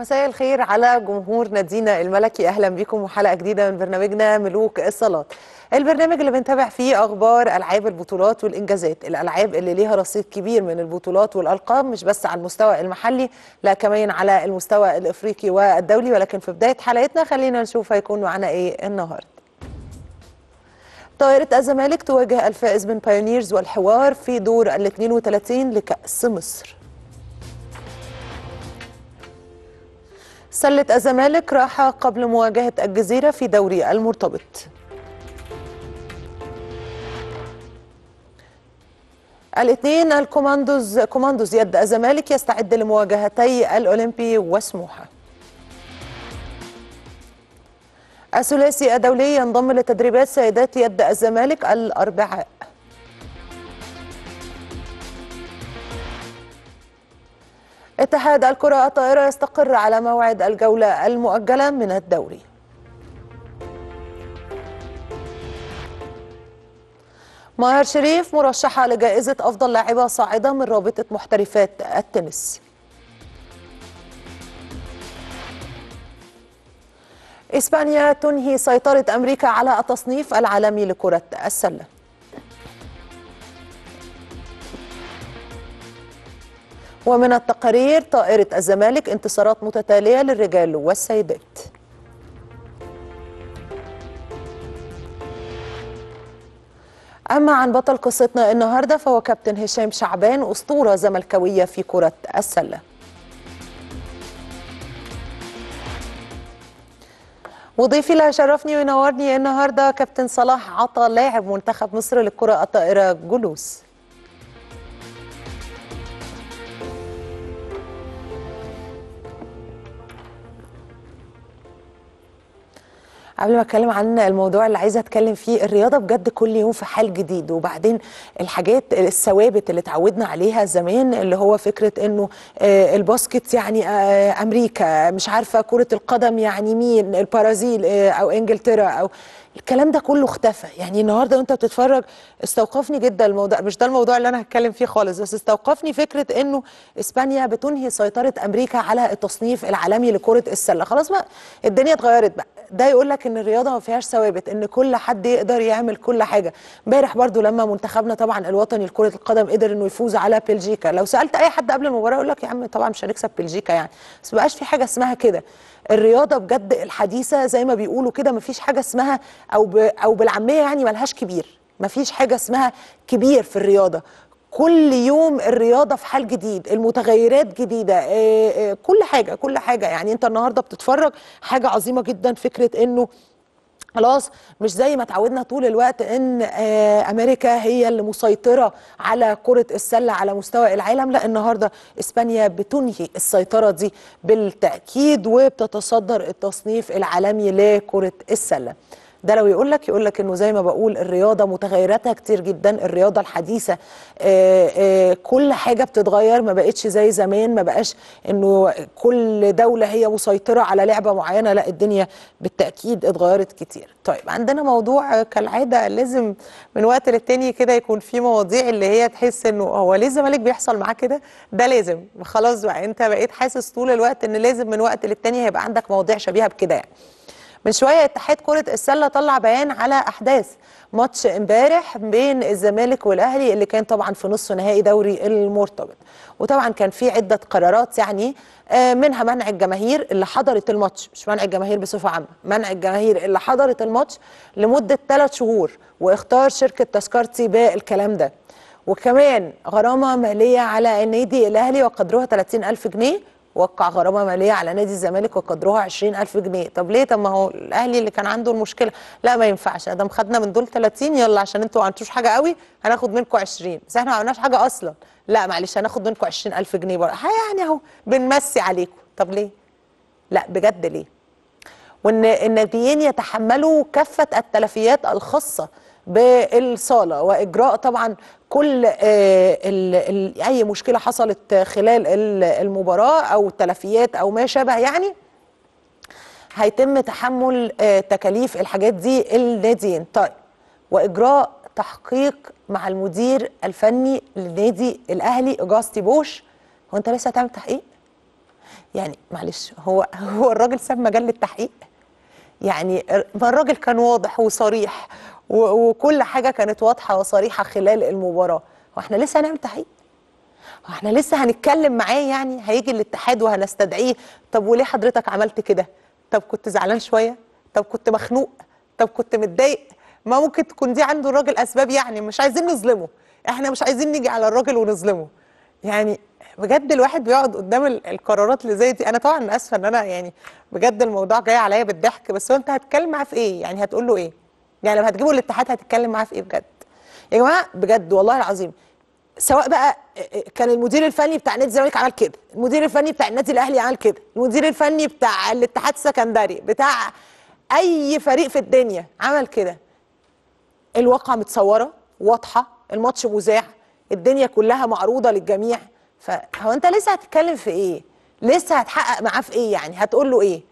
مساء الخير على جمهور نادينا الملكي اهلا بكم وحلقه جديده من برنامجنا ملوك الصالات البرنامج اللي بنتابع فيه اخبار العاب البطولات والانجازات الالعاب اللي ليها رصيد كبير من البطولات والالقاب مش بس على المستوى المحلي لا كمان على المستوى الافريقي والدولي ولكن في بدايه حلقتنا خلينا نشوف هيكون معانا ايه النهارده طائرة الزمالك تواجه الفائز من بايونيرز والحوار في دور ال 32 لكأس مصر سلة الزمالك راحة قبل مواجهة الجزيرة في دوري المرتبط الاثنين الكوماندوز كوماندوز يد الزمالك يستعد لمواجهتي الاولمبي وسموحه الثلاثي الدولي ينضم لتدريبات سيدات يد الزمالك الاربعاء اتحاد الكرة الطائرة يستقر على موعد الجولة المؤجلة من الدوري ماهر شريف مرشحة لجائزة أفضل لاعبة صاعدة من رابطة محترفات التنس إسبانيا تنهي سيطرة أمريكا على التصنيف العالمي لكرة السلة ومن التقارير طائرة الزمالك انتصارات متتالية للرجال والسيدات أما عن بطل قصتنا النهاردة فهو كابتن هشام شعبان أسطورة زملكاوية في كرة السلة وضيفي اللي هيشرفني وينورني النهارده كابتن صلاح عطا لاعب منتخب مصر للكره الطائره جلوس قبل ما اتكلم عن الموضوع اللي عايزه اتكلم فيه الرياضه بجد كل يوم في حال جديد وبعدين الحاجات الثوابت اللي اتعودنا عليها زمان اللي هو فكره انه آه، الباسكت يعني آه، امريكا مش عارفه كره القدم يعني مين البرازيل آه، او انجلترا او الكلام ده كله اختفى يعني النهارده وانت بتتفرج استوقفني جدا الموضوع مش ده الموضوع اللي انا هتكلم فيه خالص بس استوقفني فكره انه اسبانيا بتنهي سيطره امريكا على التصنيف العالمي لكره السله خلاص بقى الدنيا اتغيرت بقى ده يقول لك ان الرياضه ما فيهاش ثوابت ان كل حد يقدر يعمل كل حاجه امبارح برضو لما منتخبنا طبعا الوطني لكره القدم قدر انه يفوز على بلجيكا لو سالت اي حد قبل المباراه يقول لك يا عم طبعا مش هنكسب بلجيكا يعني بس بقاش في حاجه اسمها كده الرياضه بجد الحديثه زي ما بيقولوا كده ما فيش حاجه اسمها او او بالعاميه يعني ملهاش كبير ما فيش حاجه اسمها كبير في الرياضه كل يوم الرياضه في حال جديد المتغيرات جديده آه، آه، كل حاجه كل حاجه يعني انت النهارده بتتفرج حاجه عظيمه جدا فكره انه خلاص مش زي ما اتعودنا طول الوقت ان آه، امريكا هي اللي مسيطره على كره السله على مستوى العالم لا النهارده اسبانيا بتنهي السيطره دي بالتاكيد وبتتصدر التصنيف العالمي لكره السله ده لو يقول لك يقول لك انه زي ما بقول الرياضه متغيراتها كتير جدا الرياضه الحديثه آآ آه، آآ آه، كل حاجه بتتغير ما بقتش زي زمان ما بقاش انه كل دوله هي مسيطره على لعبه معينه لا الدنيا بالتاكيد اتغيرت كتير طيب عندنا موضوع كالعاده لازم من وقت للتاني كده يكون في مواضيع اللي هي تحس انه هو ليه الزمالك بيحصل معاه كده ده لازم خلاص بقى انت بقيت حاسس طول الوقت ان لازم من وقت للتاني هيبقى عندك مواضيع شبيهه بكده يعني من شويه اتحاد كره السله طلع بيان على احداث ماتش امبارح بين الزمالك والاهلي اللي كان طبعا في نصف نهائي دوري المرتبط وطبعا كان في عده قرارات يعني آه، منها منع الجماهير اللي حضرت الماتش مش منع الجماهير بصفه عامه منع الجماهير اللي حضرت الماتش لمده 3 شهور واختار شركه تذكرتي بالكلام ده وكمان غرامه ماليه على النادي الاهلي وقدرها 30000 جنيه وقع غرامه ماليه على نادي الزمالك وقدرها 20000 جنيه طب ليه طب ما هو الاهلي اللي كان عنده المشكله لا ما ينفعش ادام خدنا من دول 30 يلا عشان انتوا ما عملتوش حاجه قوي هناخد منكم 20 بس احنا ما عملناش حاجه اصلا لا معلش هناخد منكم 20000 جنيه بره يعني اهو بنمسي عليكم طب ليه لا بجد ليه وان الناديين يتحملوا كافه التلفيات الخاصه بالصاله واجراء طبعا كل آه، اي مشكله حصلت خلال المباراه او التلفيات او ما شابه يعني هيتم تحمل آه، تكاليف الحاجات دي الناديين طيب واجراء تحقيق مع المدير الفني للنادي الاهلي جاستي بوش هو انت لسه هتعمل تحقيق يعني معلش هو هو الراجل ساب مجال للتحقيق يعني ما الراجل كان واضح وصريح وكل حاجه كانت واضحه وصريحه خلال المباراه واحنا لسه هنعمل تحقيق واحنا لسه هنتكلم معاه يعني هيجي الاتحاد وهنستدعيه طب وليه حضرتك عملت كده طب كنت زعلان شويه طب كنت مخنوق طب كنت متضايق ما ممكن تكون دي عنده الراجل اسباب يعني مش عايزين نظلمه احنا مش عايزين نيجي على الراجل ونظلمه يعني بجد الواحد بيقعد قدام القرارات اللي زي دي انا طبعا اسفه ان انا يعني بجد الموضوع جاي عليا بالضحك بس هو انت هتكلم معاه في ايه يعني هتقول له ايه يعني لو هتجيبوا الاتحاد هتتكلم معاه في ايه بجد يا جماعه بجد والله العظيم سواء بقى آه، آه، كان المدير الفني بتاع نادي الزمالك عمل كده المدير الفني بتاع النادي الاهلي عمل كده المدير الفني بتاع الاتحاد السكندري بتاع اي فريق في الدنيا عمل كده الواقعه متصوره واضحه الماتش مذاع الدنيا كلها معروضه للجميع فهو انت لسه هتتكلم في ايه لسه هتحقق معاه في ايه يعني هتقول له ايه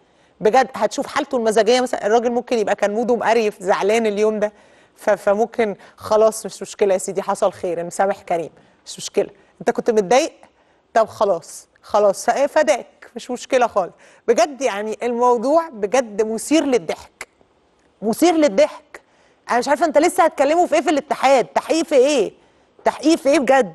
بجد هتشوف حالته المزاجيه مثلا الراجل ممكن يبقى كان موده مقريف زعلان اليوم ده فممكن خلاص مش مشكله يا سيدي حصل خير مسامح كريم مش مشكله انت كنت متضايق طب خلاص خلاص فداك مش مشكله خالص بجد يعني الموضوع بجد مثير للضحك مثير للضحك انا مش عارفه انت لسه هتكلمه في ايه في الاتحاد تحقيق في ايه تحقيق في ايه بجد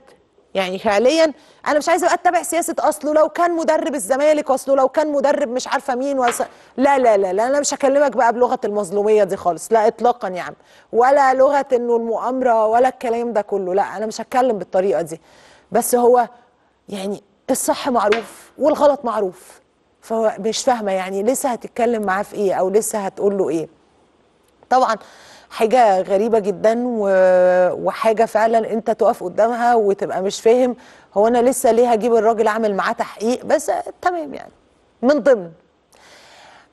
يعني فعليا انا مش عايزه اتبع سياسه اصله لو كان مدرب الزمالك اصله لو كان مدرب مش عارفه مين وص... لا لا لا لا انا مش هكلمك بقى بلغه المظلوميه دي خالص لا اطلاقا يا عم ولا لغه انه المؤامره ولا الكلام ده كله لا انا مش هتكلم بالطريقه دي بس هو يعني الصح معروف والغلط معروف فهو مش فاهمه يعني لسه هتتكلم معاه في ايه او لسه هتقول له ايه طبعا حاجه غريبه جدا وحاجه فعلا انت تقف قدامها وتبقى مش فاهم هو انا لسه ليه هجيب الراجل اعمل معاه تحقيق بس تمام يعني من ضمن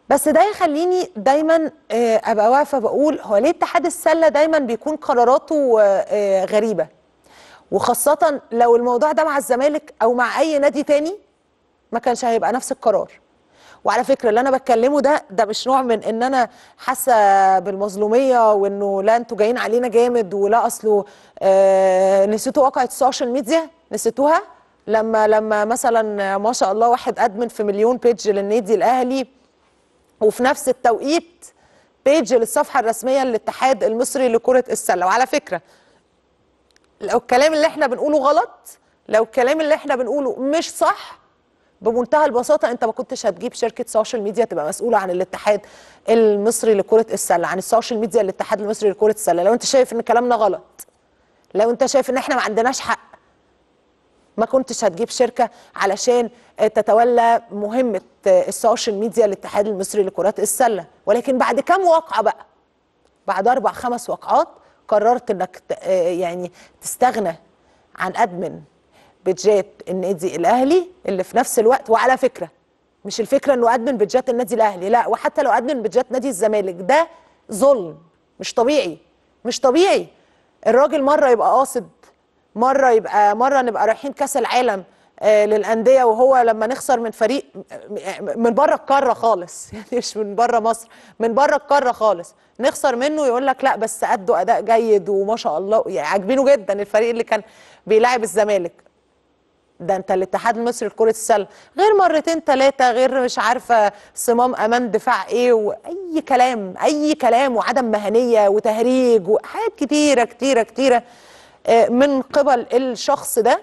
بس ده يخليني دايما آه، ابقى واقفه بقول هو ليه اتحاد السله دايما بيكون قراراته آه، آه، غريبه وخاصه لو الموضوع ده مع الزمالك او مع اي نادي تاني ما كانش هيبقى نفس القرار وعلى فكره اللي انا بتكلمه ده ده مش نوع من ان انا حاسه بالمظلوميه وانه لا انتوا جايين علينا جامد ولا اصله آه نسيتوا واقعه السوشيال ميديا نسيتوها لما لما مثلا ما شاء الله واحد ادمن في مليون بيج للنادي الاهلي وفي نفس التوقيت بيج للصفحه الرسميه للاتحاد المصري لكره السله وعلى فكره لو الكلام اللي احنا بنقوله غلط لو الكلام اللي احنا بنقوله مش صح بمنتهى البساطه انت ما كنتش هتجيب شركه سوشيال ميديا تبقى مسؤوله عن الاتحاد المصري لكره السله عن السوشيال ميديا الاتحاد المصري لكره السله لو انت شايف ان كلامنا غلط لو انت شايف ان احنا ما عندناش حق ما كنتش هتجيب شركه علشان آه، تتولى مهمه آه، السوشيال ميديا الاتحاد المصري لكره السله ولكن بعد كام واقعه بقى بعد اربع خمس واقعات قررت انك آه، يعني تستغنى عن ادمن بيتجات النادي الاهلي اللي في نفس الوقت وعلى فكره مش الفكره انه ادمن بيتجات النادي الاهلي لا وحتى لو ادمن بيتجات نادي الزمالك ده ظلم مش طبيعي مش طبيعي الراجل مره يبقى قاصد مره يبقى مره نبقى رايحين كاس العالم آه، للانديه وهو لما نخسر من فريق آه، من بره القاره خالص يعني مش من بره مصر من بره القاره خالص نخسر منه يقول لك لا بس ادوا اداء جيد وما شاء الله يعني عاجبينه جدا الفريق اللي كان بيلاعب الزمالك ده انت الاتحاد المصري لكره السله غير مرتين ثلاثه غير مش عارفه صمام امان دفاع ايه واي كلام اي كلام وعدم مهنيه وتهريج وحاجات كتيره كتيره كتيره آه، من قبل الشخص ده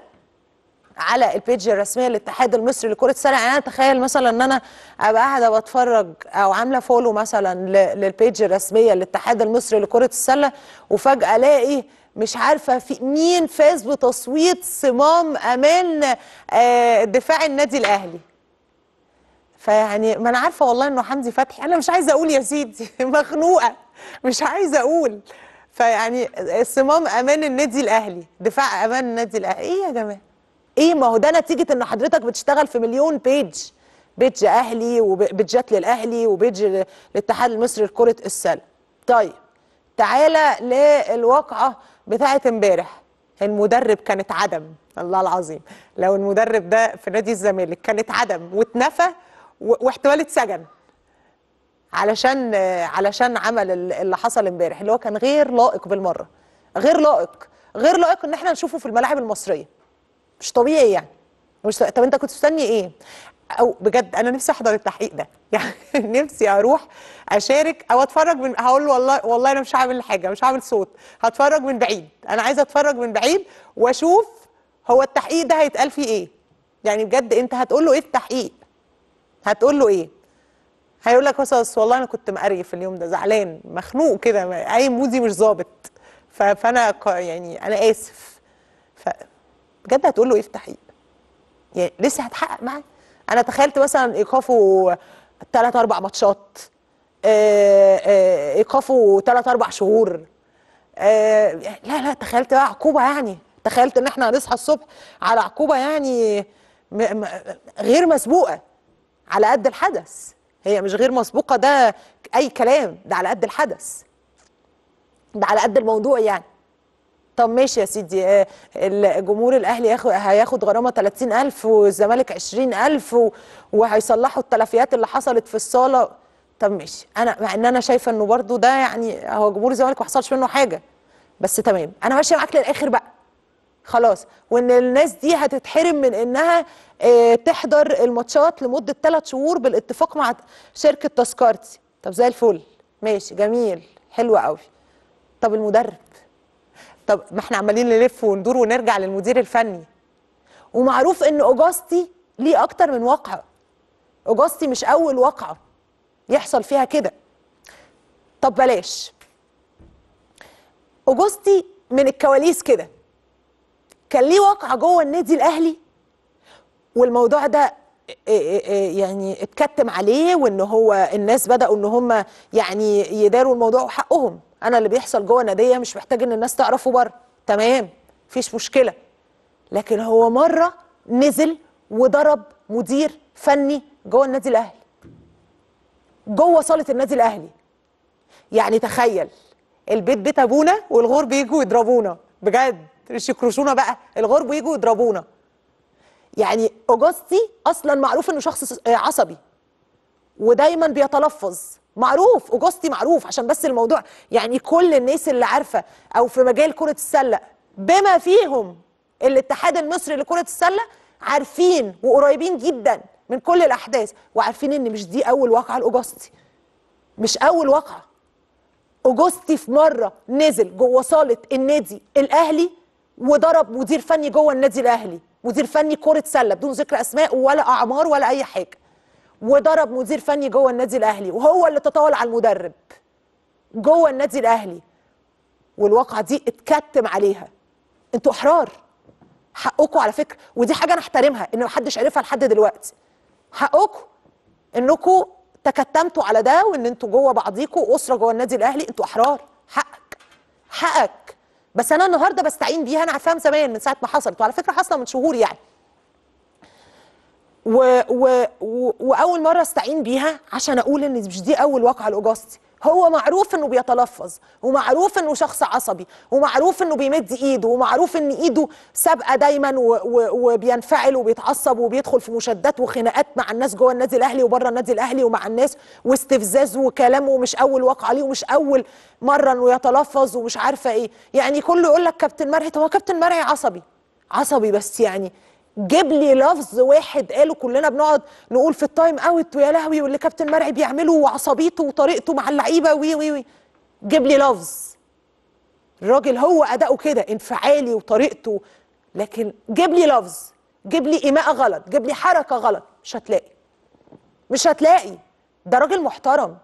على البيج الرسميه للاتحاد المصري لكره السله يعني انا اتخيل مثلا ان انا ابقى قاعده بتفرج او عامله فولو مثلا للبيج الرسميه للاتحاد المصري لكره السله وفجاه الاقي مش عارفه في مين فاز بتصويت صمام امان آه، دفاع النادي الاهلي فيعني ما انا عارفه والله انه حمدي فتحي انا مش عايزه اقول يا سيدي مخنوقه مش عايزه اقول فيعني صمام امان النادي الاهلي دفاع امان النادي الاهلي ايه يا جماعه ايه ما هو ده نتيجه ان حضرتك بتشتغل في مليون بيج بيج اهلي وبيجات للاهلي وبيج للاتحاد المصري لكره السله طيب تعالى للواقعه بتاعه امبارح المدرب كانت عدم الله العظيم لو المدرب ده في نادي الزمالك كانت عدم واتنفى واحتمال اتسجن علشان علشان عمل اللي حصل امبارح اللي هو كان غير لائق بالمره غير لائق غير لائق ان احنا نشوفه في الملاعب المصريه مش طبيعي يعني مش طب انت كنت مستني ايه او بجد انا نفسي احضر التحقيق ده يعني نفسي اروح اشارك او اتفرج من هقول له والله والله انا مش هعمل حاجه مش هعمل صوت هتفرج من بعيد انا عايزه اتفرج من بعيد واشوف هو التحقيق ده هيتقال فيه ايه يعني بجد انت هتقول له ايه التحقيق هتقول له ايه هيقول لك قصص والله انا كنت مقريف اليوم ده زعلان مخنوق كده اي مودي مش ظابط فانا يعني انا اسف ف بجد هتقول له ايه في التحقيق يعني لسه هتحقق معايا انا تخيلت مثلا ايقافه ثلاث اربع ماتشات آه، آه، ايقافه ثلاث اربع شهور آه، لا لا تخيلت بقى عقوبه يعني تخيلت ان احنا هنصحى الصبح على عقوبه يعني غير مسبوقه على قد الحدث هي مش غير مسبوقه ده اي كلام ده على قد الحدث ده على قد الموضوع يعني طب ماشي يا سيدي آه، الجمهور الاهلي هياخد غرامه 30000 والزمالك 20000 وهيصلحوا التلفيات اللي حصلت في الصاله طب ماشي انا مع ان انا شايفه انه برده ده يعني هو جمهور الزمالك ما حصلش منه حاجه بس تمام انا ماشيه معاك للاخر بقى خلاص وان الناس دي هتتحرم من انها آه، تحضر الماتشات لمده 3 شهور بالاتفاق مع شركه تذكرتي طب زي الفل ماشي جميل حلو قوي طب المدرب طب ما احنا عمالين نلف وندور ونرجع للمدير الفني ومعروف ان اوجاستي ليه اكتر من واقعه اوجاستي مش اول واقعه يحصل فيها كده طب بلاش اوجاستي من الكواليس كده كان ليه واقعه جوه النادي الاهلي والموضوع ده آه، آه، آه، يعني اتكتم عليه وان هو الناس بداوا ان هم يعني يداروا الموضوع وحقهم انا اللي بيحصل جوه ناديه مش محتاج ان الناس تعرفه بره تمام مفيش مشكله لكن هو مره نزل وضرب مدير فني جوه النادي الاهلي جوه صاله النادي الاهلي يعني تخيل البيت بيت ابونا والغرب يجوا يضربونا بجد مش يكرشونا بقى الغرب يجوا يضربونا يعني اوجستي اصلا معروف انه شخص عصبي ودايما بيتلفظ معروف اوجستي معروف عشان بس الموضوع يعني كل الناس اللي عارفه او في مجال كره السله بما فيهم الاتحاد المصري لكره السله عارفين وقريبين جدا من كل الاحداث وعارفين ان مش دي اول واقعه لاوجستي مش اول واقعه اوجستي في مره نزل جوه صاله النادي الاهلي وضرب مدير فني جوه النادي الاهلي مدير فني كره سله بدون ذكر اسماء ولا اعمار ولا اي حاجه وضرب مدير فني جوه النادي الاهلي وهو اللي تطاول على المدرب جوه النادي الاهلي والواقعه دي اتكتم عليها انتوا احرار حقكم على فكره ودي حاجه انا احترمها ان محدش عرفها لحد دلوقتي حقكم انكم تكتمتوا على ده وان انتوا جوه بعضيكوا اسره جوه النادي الاهلي انتوا احرار حقك حقك بس انا النهارده بستعين بيها انا عارفاها من زمان من ساعه ما حصلت وعلى فكره حصلت من شهور يعني و و و واول مره استعين بيها عشان اقول ان مش دي اول واقعه لاوجستي هو معروف انه بيتلفظ ومعروف انه شخص عصبي ومعروف انه بيمد ايده ومعروف ان ايده سابقه دايما و... و... وبينفعل وبيتعصب وبيدخل في مشادات وخناقات مع الناس جوه النادي الاهلي وبره النادي الاهلي ومع الناس واستفزاز وكلامه مش اول واقعه ليه ومش اول مره انه يتلفظ ومش عارفه ايه يعني كله يقول لك كابتن مرعي طب هو كابتن مرعي عصبي عصبي بس يعني جيب لي لفظ واحد قاله كلنا بنقعد نقول في التايم اوت ويا لهوي واللي كابتن مرعي بيعمله وعصبيته وطريقته مع اللعيبه وي وي وي جيب لي لفظ الراجل هو اداؤه كده انفعالي وطريقته لكن جيب لي لفظ جيب لي ايماء غلط جيب لي حركه غلط مش هتلاقي مش هتلاقي ده راجل محترم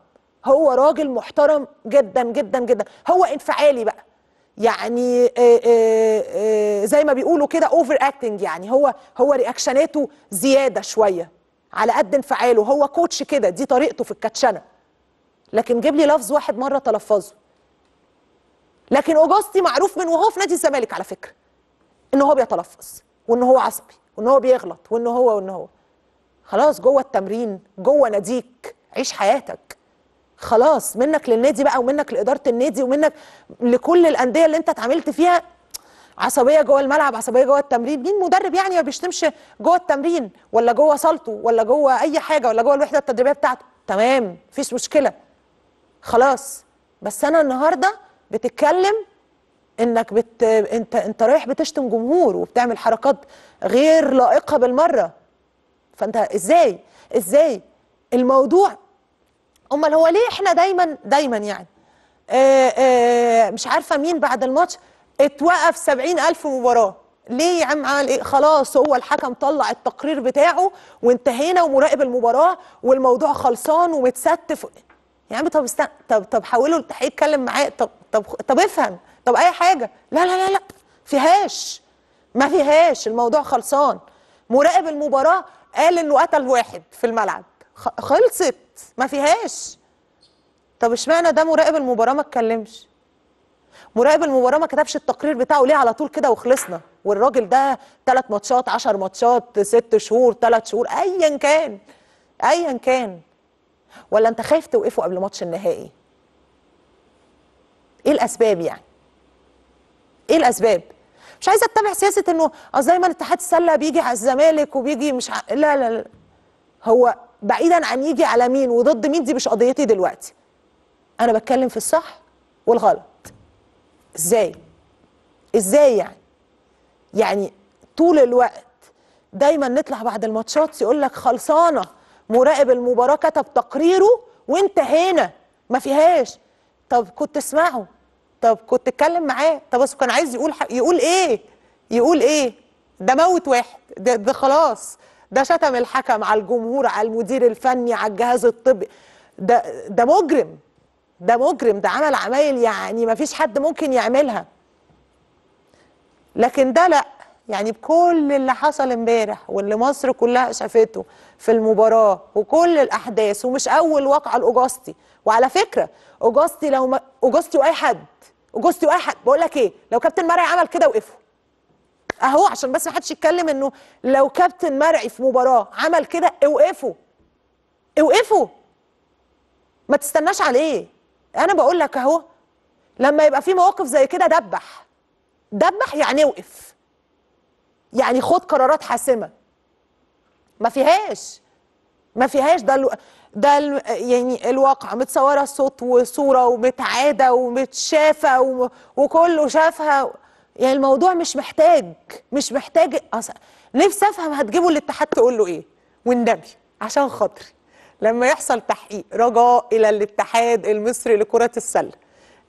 هو راجل محترم جدا جدا جدا هو انفعالي بقى يعني آه، آه، آه، زي ما بيقولوا كده اوفر اكتنج يعني هو هو رياكشناته زياده شويه على قد انفعاله هو كوتش كده دي طريقته في الكاتشنه لكن جيب لي لفظ واحد مره تلفظه لكن اوجاستي معروف من وهو في نادي الزمالك على فكره ان هو بيتلفظ وان هو عصبي وان هو بيغلط وان هو وان هو خلاص جوه التمرين جوه ناديك عيش حياتك خلاص منك للنادي بقى ومنك لاداره النادي ومنك لكل الانديه اللي انت اتعاملت فيها عصبيه جوه الملعب عصبيه جوه التمرين مين مدرب يعني ما بيشتمش جوه التمرين ولا جوه صالته ولا جوه اي حاجه ولا جوه الوحده التدريبيه بتاعته تمام مفيش مشكله خلاص بس انا النهارده بتتكلم انك بت... انت انت رايح بتشتم جمهور وبتعمل حركات غير لائقه بالمره فانت ازاي ازاي الموضوع امال هو ليه احنا دايما دايما يعني آآ آه، آآ آه، مش عارفه مين بعد الماتش اتوقف 70000 مباراه ليه يا عم عمل ايه خلاص هو الحكم طلع التقرير بتاعه وانتهينا ومراقب المباراه والموضوع خلصان ومتستف يا عم طب استنى طب طب حاولوا التحقيق يتكلم معايا طب طب طب افهم طب اي حاجه لا لا لا لا فيهاش ما فيهاش الموضوع خلصان مراقب المباراه قال انه قتل واحد في الملعب خلصت ما فيهاش طب اشمعنى ده مراقب المباراه ما اتكلمش مراقب المباراه ما كتبش التقرير بتاعه ليه على طول كده وخلصنا والراجل ده ثلاث ماتشات 10 ماتشات ست شهور ثلاث شهور ايا كان ايا كان ولا انت خايف توقفه قبل ماتش النهائي ايه الاسباب يعني ايه الاسباب مش عايزه اتبع سياسه انه اصل آه، ما الاتحاد السله بيجي على الزمالك وبيجي مش ع... لا لا لا هو بعيدا عن يجي على مين وضد مين دي مش قضيتي دلوقتي انا بتكلم في الصح والغلط ازاي ازاي يعني يعني طول الوقت دايما نطلع بعد الماتشات يقول لك خلصانه مراقب المباراه كتب تقريره وانتهينا ما فيهاش طب كنت اسمعه طب كنت اتكلم معاه طب بس كان عايز يقول يقول ايه يقول ايه ده موت واحد ده, ده خلاص ده شتم الحكم على الجمهور على المدير الفني على الجهاز الطبي ده ده مجرم ده مجرم ده عمل عمايل يعني ما فيش حد ممكن يعملها لكن ده لا يعني بكل اللي حصل امبارح واللي مصر كلها شافته في المباراه وكل الاحداث ومش اول واقعه لاوجاستي وعلى فكره اوجاستي لو ما اوجاستي واي حد اوجاستي واي حد بقول لك ايه لو كابتن مرعي عمل كده وقفوا اهو عشان بس ما حدش يتكلم انه لو كابتن مرعي في مباراه عمل كده اوقفوا اوقفوا ما تستناش عليه انا بقول لك اهو لما يبقى في مواقف زي كده دبح دبح يعني اوقف يعني خد قرارات حاسمه ما فيهاش ما فيهاش ده الو... ده ال... يعني الواقع متصوره صوت وصوره ومتعاده ومتشافه وكله شافها يعني الموضوع مش محتاج مش محتاج نفسي افهم هتجيبوا الاتحاد تقول له ايه والنبي عشان خاطري لما يحصل تحقيق رجاء الى الاتحاد المصري لكره السله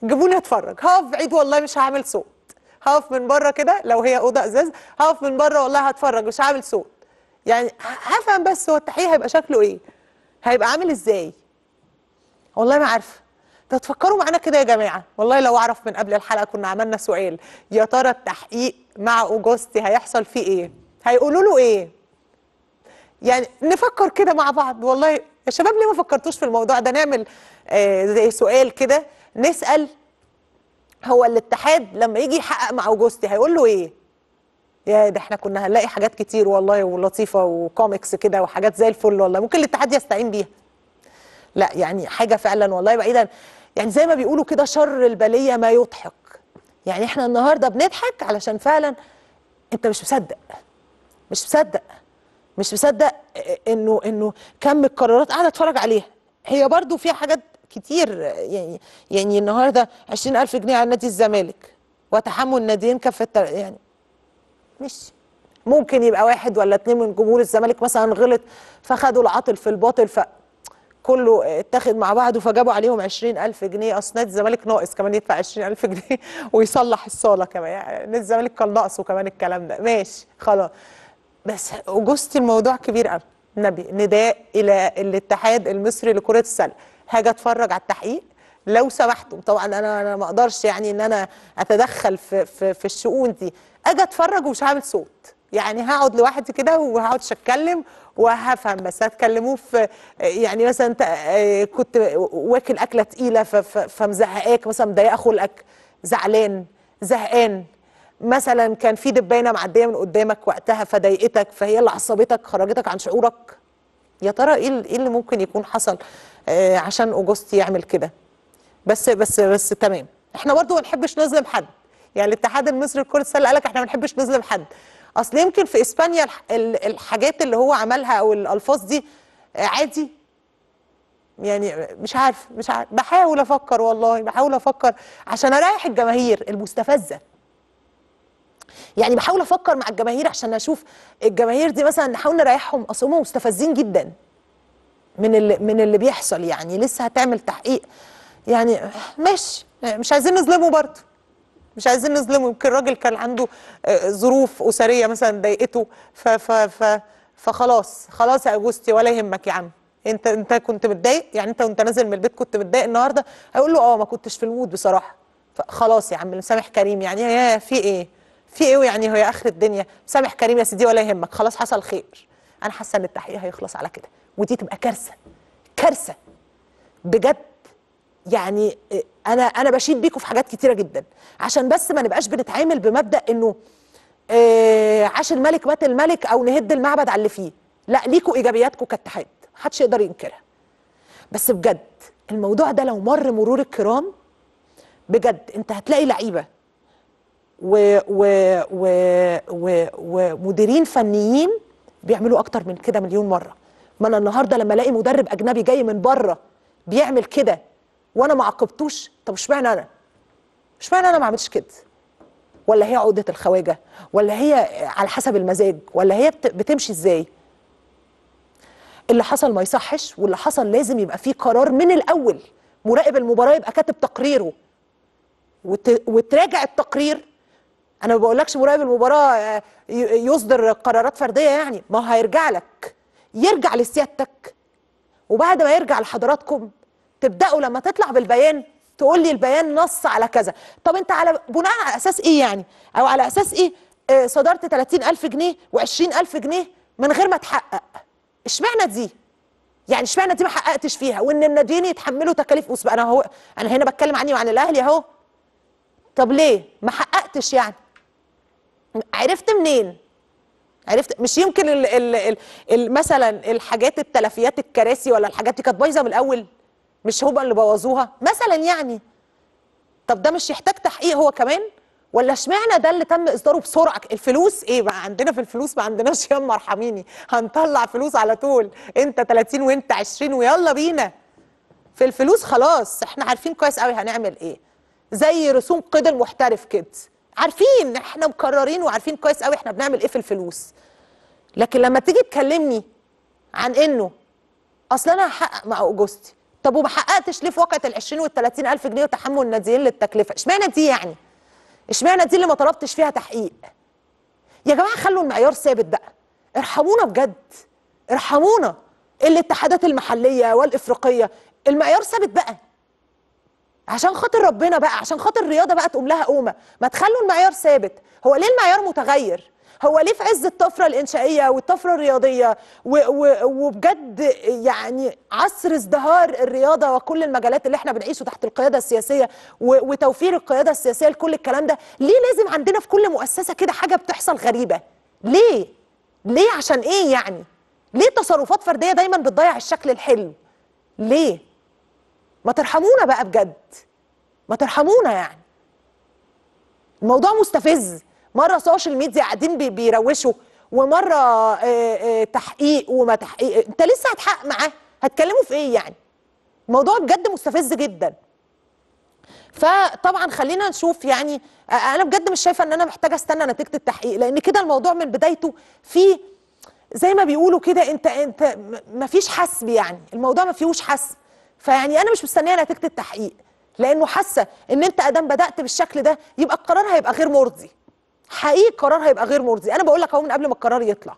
جيبوني اتفرج هقف بعيد والله مش هعمل صوت هقف من بره كده لو هي اوضه ازاز هقف من بره والله هتفرج مش هعمل صوت يعني هفهم بس هو التحقيق هيبقى شكله ايه هيبقى عامل ازاي والله ما عارفه ده تفكروا معانا كده يا جماعه والله لو اعرف من قبل الحلقه كنا عملنا سؤال يا ترى التحقيق مع أوجستي هيحصل فيه ايه هيقولوا له ايه يعني نفكر كده مع بعض والله يا شباب ليه ما فكرتوش في الموضوع ده نعمل آه زي سؤال كده نسال هو الاتحاد لما يجي يحقق مع أوجستي هيقول له ايه يا ده احنا كنا هنلاقي حاجات كتير والله ولطيفه وكوميكس كده وحاجات زي الفل والله ممكن الاتحاد يستعين بيها لا يعني حاجه فعلا والله بعيدا يعني زي ما بيقولوا كده شر البليه ما يضحك يعني احنا النهارده بنضحك علشان فعلا انت مش مصدق مش مصدق مش مصدق انه انه كم القرارات قاعده اتفرج عليها هي برضو فيها حاجات كتير يعني يعني النهارده 20000 جنيه على نادي الزمالك وتحمل ناديين كفة يعني مش ممكن يبقى واحد ولا اتنين من جمهور الزمالك مثلا غلط فخدوا العاطل في الباطل ف كله اتخذ مع بعضه فجابوا عليهم 20000 جنيه اصل نادي الزمالك ناقص كمان يدفع 20000 جنيه ويصلح الصاله كمان يعني نادي الزمالك كان ناقصه كمان الكلام ده ماشي خلاص بس أجوزتي الموضوع كبير قوي نبي نداء الى الاتحاد المصري لكره السله هاجي اتفرج على التحقيق لو سمحتم طبعا انا انا ما اقدرش يعني ان انا اتدخل في في, في الشؤون دي اجي اتفرج ومش هعمل صوت يعني هقعد لوحدي كده وهقعدش اتكلم وهفهم بس هتكلموه في يعني مثلا آه، كنت واكل اكله تقيله فمزهقاك مثلا مضايقه خلقك زعلان زهقان مثلا كان في دبانه معديه من قدامك وقتها فضايقتك فهي اللي عصبتك خرجتك عن شعورك يا ترى ايه, إيه اللي ممكن يكون حصل آه، عشان اوجستي يعمل كده بس بس بس تمام احنا برضو ما نحبش نظلم حد يعني الاتحاد المصري لكره السله قال لك احنا ما نحبش نظلم حد اصل يمكن في اسبانيا الحاجات اللي هو عملها او الالفاظ دي عادي يعني مش عارف مش عارف بحاول افكر والله بحاول افكر عشان اريح الجماهير المستفزه يعني بحاول افكر مع الجماهير عشان اشوف الجماهير دي مثلا نحاول نريحهم اصل هم مستفزين جدا من اللي من اللي بيحصل يعني لسه هتعمل تحقيق يعني ماشي مش عايزين نظلمه برضه مش عايزين نظلمه يمكن الراجل كان عنده آه، ظروف اسريه مثلا ضايقته ف ف ف فخلاص خلاص يا اجوستي ولا يهمك يا عم انت انت كنت متضايق يعني انت وانت نازل من البيت كنت متضايق النهارده هيقول له اه ما كنتش في المود بصراحه خلاص يا عم سامح كريم يعني يا في ايه في ايه يعني هي اخر الدنيا سامح كريم يا سيدي ولا يهمك خلاص حصل خير انا حاسه ان التحقيق هيخلص على كده ودي تبقى كارثه كارثه بجد يعني آه، انا انا بشيد بيكم في حاجات كتيره جدا عشان بس ما نبقاش بنتعامل بمبدا انه آه عاش الملك مات الملك او نهد المعبد على اللي فيه لا ليكوا ايجابياتكم كاتحاد محدش يقدر ينكرها بس بجد الموضوع ده لو مر مرور الكرام بجد انت هتلاقي لعيبه و و و و ومديرين فنيين بيعملوا اكتر من كده مليون مره ما انا النهارده لما الاقي مدرب اجنبي جاي من بره بيعمل كده وانا ما عاقبتوش طب اشمعنى انا اشمعنى انا ما عملتش كده ولا هي عقده الخواجه ولا هي على حسب المزاج ولا هي بتمشي ازاي اللي حصل ما يصحش واللي حصل لازم يبقى فيه قرار من الاول مراقب المباراه يبقى كاتب تقريره وت... وتراجع التقرير انا ما بقولكش مراقب المباراه آه، يصدر قرارات فرديه يعني ما هيرجع لك يرجع لسيادتك وبعد ما يرجع لحضراتكم تبداوا لما تطلع بالبيان تقول لي البيان نص على كذا طب انت على بناء على اساس ايه يعني او على اساس ايه آه، صدرت 30000 جنيه و20000 جنيه من غير ما تحقق اشمعنى دي يعني اشمعنى دي ما حققتش فيها وان الناديين يتحملوا تكاليف اسبوع انا هو انا هنا بتكلم عني وعن الاهلي اهو طب ليه ما حققتش يعني عرفت منين عرفت مش يمكن الـ الـ الـ مثلا الحاجات التلفيات الكراسي ولا الحاجات دي كانت بايظه من الاول مش هما اللي بوظوها مثلا يعني طب ده مش يحتاج تحقيق هو كمان ولا اشمعنى ده اللي تم اصداره بسرعه الفلوس ايه بقى عندنا في الفلوس ما عندناش يا ارحميني هنطلع فلوس على طول انت 30 وانت 20 ويلا بينا في الفلوس خلاص احنا عارفين كويس قوي هنعمل ايه زي رسوم قيد المحترف كده عارفين احنا مكررين وعارفين كويس قوي احنا بنعمل ايه في الفلوس لكن لما تيجي تكلمني عن انه اصل انا هحقق مع اوجستي طب وما حققتش ليه في واقعه ال 20 وال 30 الف جنيه وتحمل الناديين للتكلفه اشمعنى دي يعني اشمعنى دي اللي ما طلبتش فيها تحقيق يا جماعه خلوا المعيار ثابت بقى ارحمونا بجد ارحمونا الاتحادات المحليه والافريقيه المعيار ثابت بقى عشان خاطر ربنا بقى عشان خاطر الرياضه بقى تقوم لها قومه ما تخلوا المعيار ثابت هو ليه المعيار متغير هو ليه في عز الطفره الانشائيه والطفره الرياضيه وبجد يعني عصر ازدهار الرياضه وكل المجالات اللي احنا بنعيشه تحت القياده السياسيه وتوفير القياده السياسيه لكل الكلام ده ليه لازم عندنا في كل مؤسسه كده حاجه بتحصل غريبه ليه ليه عشان ايه يعني ليه تصرفات فرديه دايما بتضيع الشكل الحلو ليه ما ترحمونا بقى بجد ما ترحمونا يعني الموضوع مستفز مره سوشيال ميديا قاعدين بيروشوا ومره آه، آه، تحقيق وما تحقيق انت لسه هتحقق معاه هتكلموا في ايه يعني الموضوع بجد مستفز جدا فطبعا خلينا نشوف يعني آه، انا بجد مش شايفه ان انا محتاجه استنى نتيجه التحقيق لان كده الموضوع من بدايته في زي ما بيقولوا كده انت انت مفيش حسب يعني الموضوع ما فيهوش حسب فيعني انا مش مستنيه نتيجه التحقيق لانه حاسه ان انت ادام بدات بالشكل ده يبقى القرار هيبقى غير مرضي حقيقي القرار هيبقى غير مرضي انا بقول لك اهو من قبل ما القرار يطلع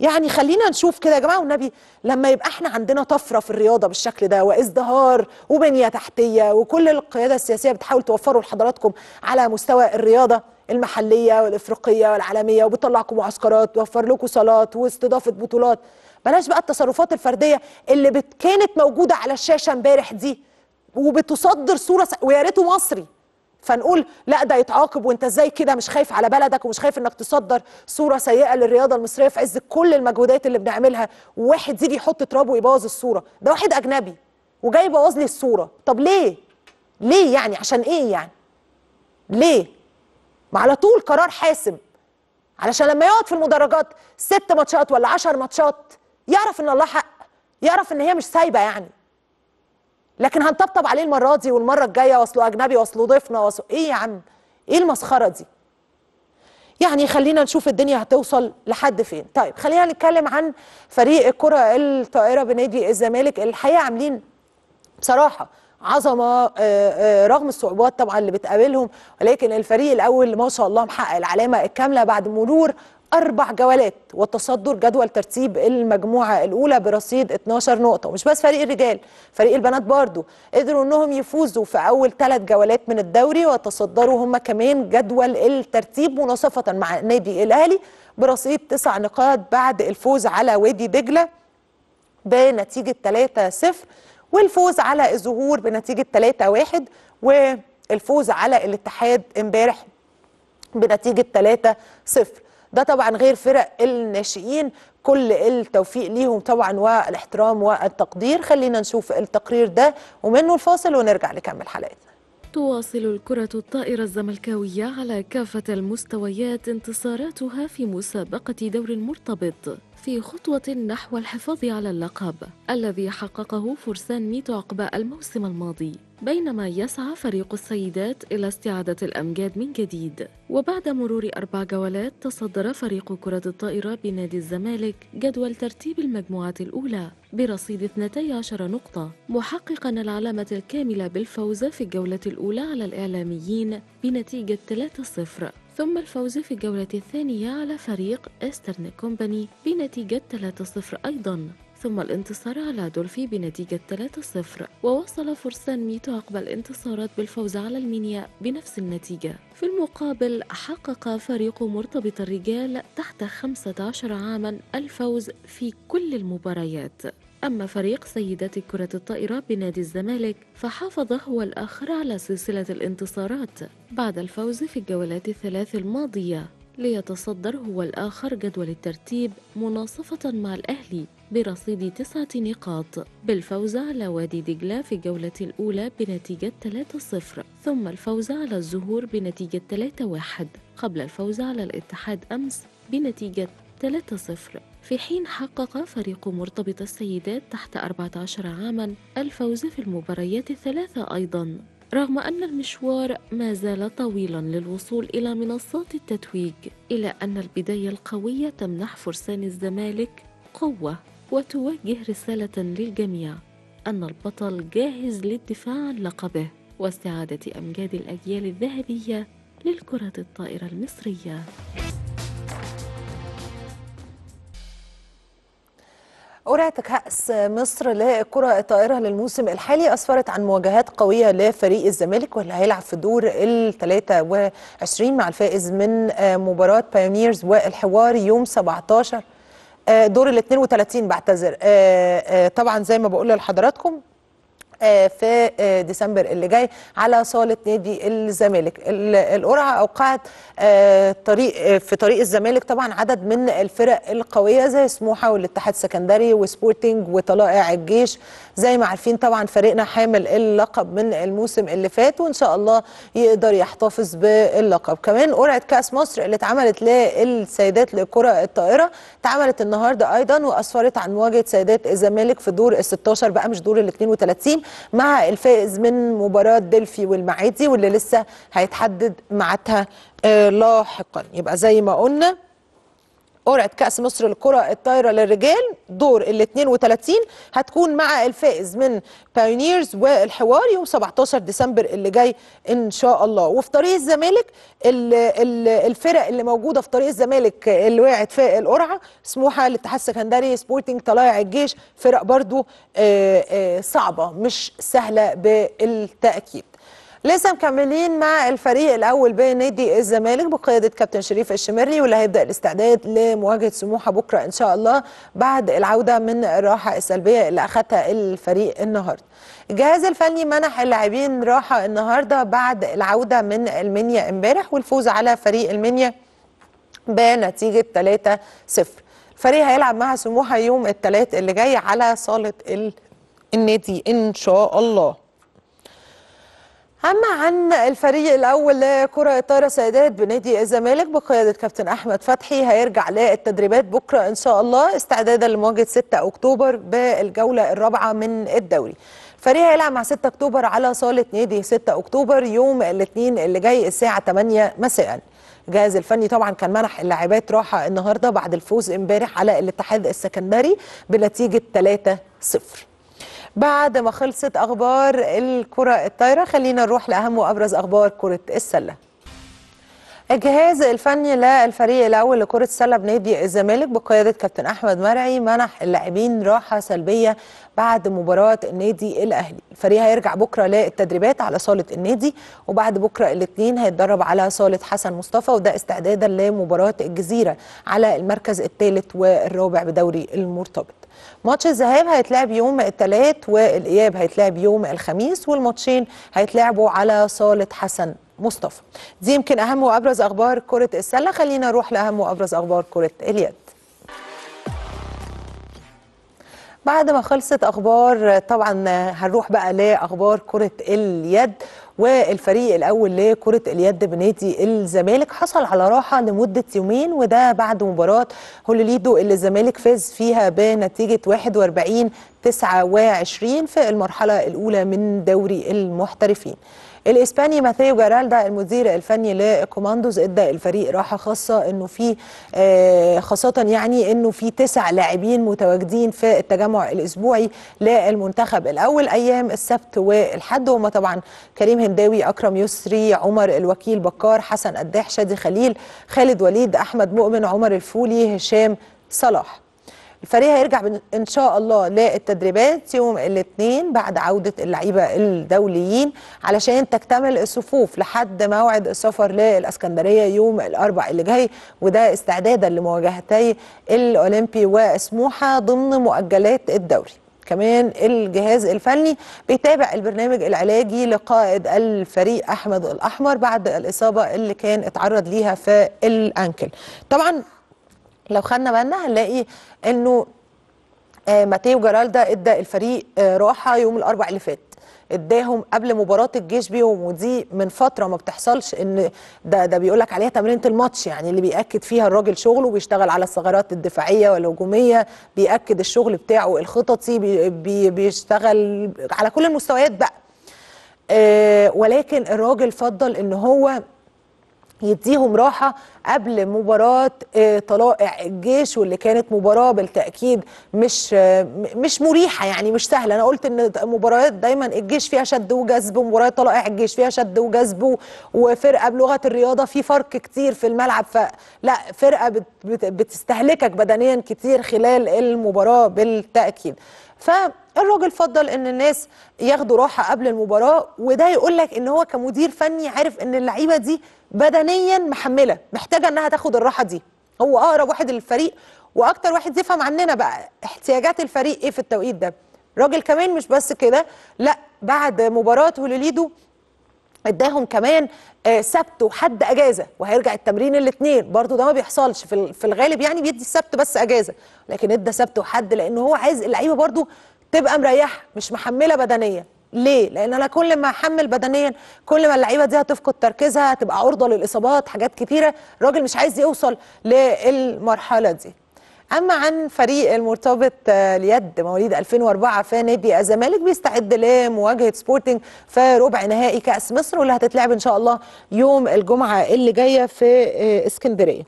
يعني خلينا نشوف كده يا جماعه والنبي لما يبقى احنا عندنا طفره في الرياضه بالشكل ده وازدهار وبنيه تحتيه وكل القياده السياسيه بتحاول توفروا لحضراتكم على مستوى الرياضه المحليه والافريقيه والعالميه وبتطلعكم معسكرات توفر لكم صالات واستضافه بطولات بلاش بقى التصرفات الفرديه اللي كانت موجوده على الشاشه امبارح دي وبتصدر صوره ويا ريته مصري فنقول لا ده يتعاقب وانت ازاي كده مش خايف على بلدك ومش خايف انك تصدر صوره سيئه للرياضه المصريه في عز كل المجهودات اللي بنعملها وواحد يجي يحط تراب ويبوظ الصوره ده واحد اجنبي وجاي يبوظ لي الصوره طب ليه ليه يعني عشان ايه يعني ليه ما على طول قرار حاسم علشان لما يقعد في المدرجات ست ماتشات ولا عشر ماتشات يعرف ان الله حق يعرف ان هي مش سايبه يعني لكن هنطبطب عليه المره دي والمره الجايه واصله اجنبي واصله ضيفنا واصله ايه يا عم ايه المسخره دي يعني خلينا نشوف الدنيا هتوصل لحد فين طيب خلينا نتكلم عن فريق الكره الطائره بنادي الزمالك الحقيقه عاملين بصراحه عظمه آه، آه، رغم الصعوبات طبعا اللي بتقابلهم ولكن الفريق الاول ما شاء الله محقق العلامه الكامله بعد مرور أربع جولات وتصدر جدول ترتيب المجموعة الأولى برصيد 12 نقطة ومش بس فريق الرجال فريق البنات برضو قدروا أنهم يفوزوا في أول ثلاث جولات من الدوري وتصدروا هم كمان جدول الترتيب مناصفة مع نادي الأهلي برصيد تسع نقاط بعد الفوز على وادي دجلة بنتيجة 3-0 والفوز على الظهور بنتيجة 3-1 والفوز على الاتحاد امبارح بنتيجة 3-0 ده طبعا غير فرق الناشئين كل التوفيق ليهم طبعا والاحترام والتقدير خلينا نشوف التقرير ده ومنه الفاصل ونرجع نكمل حلقتنا تواصل الكرة الطائرة الزملكاوية على كافة المستويات انتصاراتها في مسابقة دور المرتبط في خطوة نحو الحفاظ على اللقب الذي حققه فرسان ميتو عقب الموسم الماضي بينما يسعى فريق السيدات إلى استعادة الأمجاد من جديد وبعد مرور أربع جولات تصدر فريق كرة الطائرة بنادي الزمالك جدول ترتيب المجموعة الأولى برصيد 12 نقطة محققا العلامة الكاملة بالفوز في الجولة الأولى على الإعلاميين بنتيجة 3-0 ثم الفوز في الجولة الثانية على فريق إسترن كومباني بنتيجة 3-0 أيضا ثم الانتصار على دولفي بنتيجة 3-0 ووصل فرسان ميتو عقب الانتصارات بالفوز على المينيا بنفس النتيجة في المقابل حقق فريق مرتبط الرجال تحت 15 عاما الفوز في كل المباريات أما فريق سيدات كرة الطائرة بنادي الزمالك فحافظ هو الآخر على سلسلة الانتصارات بعد الفوز في الجولات الثلاث الماضية ليتصدر هو الآخر جدول الترتيب مناصفة مع الأهلي برصيد تسعة نقاط بالفوز على وادي دجلة في الجولة الأولى بنتيجة 3-0 ثم الفوز على الزهور بنتيجة 3-1 قبل الفوز على الاتحاد أمس بنتيجة 3-0 في حين حقق فريق مرتبط السيدات تحت 14 عاما الفوز في المباريات الثلاثة أيضاً رغم أن المشوار ما زال طويلا للوصول إلى منصات التتويج إلا أن البداية القوية تمنح فرسان الزمالك قوة وتوجه رسالة للجميع أن البطل جاهز للدفاع عن لقبه واستعادة أمجاد الأجيال الذهبية للكرة الطائرة المصرية قرعة كأس مصر للكرة الطائرة للموسم الحالي أسفرت عن مواجهات قوية لفريق الزمالك واللي هيلعب في دور ال 23 مع الفائز من آه، مباراة بايونيرز والحوار يوم 17 آه، دور ال 32 بعتذر آه، طبعا زي ما بقول لحضراتكم آه، في آه، ديسمبر اللي جاي على صاله نادي الزمالك القرعه اوقعت آه، طريق في طريق الزمالك طبعا عدد من الفرق القويه زي سموحه والاتحاد السكندري وسبورتنج وطلائع الجيش زي ما عارفين طبعا فريقنا حامل اللقب من الموسم اللي فات وان شاء الله يقدر يحتفظ باللقب كمان قرعه كاس مصر اللي اتعملت للسيدات للكره الطائره اتعملت النهارده ايضا واسفرت عن مواجهه سيدات الزمالك في دور ال 16 بقى مش دور ال 32 مع الفائز من مباراه دلفي والمعادي واللي لسه هيتحدد ميعادها آه، لاحقا يبقى زي ما قلنا قرعه كاس مصر الكره الطايره للرجال دور ال 32 هتكون مع الفائز من بايونيرز والحوار يوم 17 ديسمبر اللي جاي ان شاء الله وفي طريق الزمالك الفرق اللي موجوده في طريق الزمالك اللي وقعت في القرعه سموحه الاتحاد السكندري سبورتنج طلائع الجيش فرق برضو آه، آه، صعبه مش سهله بالتاكيد لسه مكملين مع الفريق الاول بنادي الزمالك بقياده كابتن شريف الشمري واللي هيبدا الاستعداد لمواجهه سموحه بكره ان شاء الله بعد العوده من الراحه السلبيه اللي اخذها الفريق النهارده. الجهاز الفني منح اللاعبين راحه النهارده بعد العوده من المنيا امبارح والفوز على فريق المنيا بنتيجه 3-0. الفريق هيلعب مع سموحه يوم الثلاث اللي جاي على صاله النادي ان شاء الله. أما عن الفريق الأول لكرة الطايرة سيدات بنادي الزمالك بقيادة كابتن أحمد فتحي هيرجع للتدريبات بكرة إن شاء الله استعدادا لمواجهة 6 أكتوبر بالجولة الرابعة من الدوري. الفريق هيلعب مع 6 أكتوبر على صالة نادي 6 أكتوبر يوم الاثنين اللي جاي الساعة 8 مساءً. الجهاز الفني طبعا كان منح اللاعبات راحه النهارده بعد الفوز امبارح على الاتحاد السكندري بنتيجه 3-0 بعد ما خلصت أخبار الكرة الطايرة خلينا نروح لأهم وأبرز أخبار كرة السلة الجهاز الفني للفريق الأول لكرة السلة بنادي الزمالك بقيادة كابتن أحمد مرعي منح اللاعبين راحة سلبية بعد مباراة النادي الأهلي الفريق هيرجع بكرة للتدريبات على صالة النادي وبعد بكرة الاثنين هيتدرب على صالة حسن مصطفى وده استعدادا لمباراة الجزيرة على المركز الثالث والرابع بدوري المرتبط ماتش الذهاب هيتلعب يوم الثلاث والاياب هيتلعب يوم الخميس والماتشين هيتلعبوا على صاله حسن مصطفى دي يمكن اهم وابرز اخبار كره السله خلينا نروح لاهم وابرز اخبار كره اليد بعد ما خلصت اخبار طبعا هنروح بقى لاخبار كره اليد والفريق الاول لكره اليد بنادي الزمالك حصل على راحه لمده يومين وده بعد مباراه هوليليدو اللي الزمالك فاز فيها بنتيجه 41 29 في المرحله الاولى من دوري المحترفين الاسباني ماثيو جارالدا المدير الفني لكوماندوز ادى الفريق راحه خاصه انه في آه، خاصه يعني انه في تسع لاعبين متواجدين في التجمع الاسبوعي للمنتخب الاول ايام السبت والحد هم طبعا كريم هنداوي اكرم يسري عمر الوكيل بكار حسن قداح شادي خليل خالد وليد احمد مؤمن عمر الفولي هشام صلاح الفريق هيرجع ان شاء الله للتدريبات يوم الاثنين بعد عوده اللعيبه الدوليين علشان تكتمل الصفوف لحد موعد السفر للاسكندريه يوم الاربع اللي جاي وده استعدادا لمواجهتي الاولمبي وسموحه ضمن مؤجلات الدوري كمان الجهاز الفني بيتابع البرنامج العلاجي لقائد الفريق احمد الاحمر بعد الاصابه اللي كان اتعرض ليها في الانكل طبعا لو خدنا بالنا هنلاقي انه آه، ماتيو جرالدا ادى الفريق آه، راحه يوم الاربع اللي فات اداهم قبل مباراه الجيش بيهم ودي من فتره ما بتحصلش ان ده ده بيقول لك عليها تمرينه الماتش يعني اللي بياكد فيها الراجل شغله بيشتغل على الثغرات الدفاعيه والهجوميه بياكد الشغل بتاعه الخططي بي بي بيشتغل على كل المستويات بقى آه ولكن الراجل فضل ان هو يديهم راحة قبل مباراة آه، طلائع الجيش واللي كانت مباراة بالتأكيد مش آه، مش مريحة يعني مش سهلة أنا قلت إن مباريات دايما الجيش فيها شد وجذب ومباراة طلائع الجيش فيها شد وجذب وفرقة بلغة الرياضة في فرق كتير في الملعب فلا فرقة بتستهلكك بدنيا كتير خلال المباراة بالتأكيد ف الراجل فضل ان الناس ياخدوا راحه قبل المباراه وده يقول لك ان هو كمدير فني عارف ان اللعيبه دي بدنيا محمله محتاجه انها تاخد الراحه دي هو اقرب واحد للفريق واكتر واحد يفهم عننا بقى احتياجات الفريق ايه في التوقيت ده راجل كمان مش بس كده لا بعد مباراه هوليليدو اداهم كمان آه، سبت وحد اجازه وهيرجع التمرين الاثنين برضو ده ما بيحصلش في في الغالب يعني بيدي السبت بس اجازه لكن ادى سبت وحد لان هو عايز اللعيبه برضو تبقى مريحه مش محمله بدنيا ليه؟ لان انا كل ما احمل بدنيا كل ما اللعيبه دي هتفقد تركيزها هتبقى عرضه للاصابات حاجات كتيره الراجل مش عايز يوصل للمرحله دي. اما عن فريق المرتبط آه، اليد مواليد 2004 في نادي الزمالك بيستعد لمواجهه سبورتنج في ربع نهائي كاس مصر واللي هتتلعب ان شاء الله يوم الجمعه اللي جايه في آه، اسكندريه.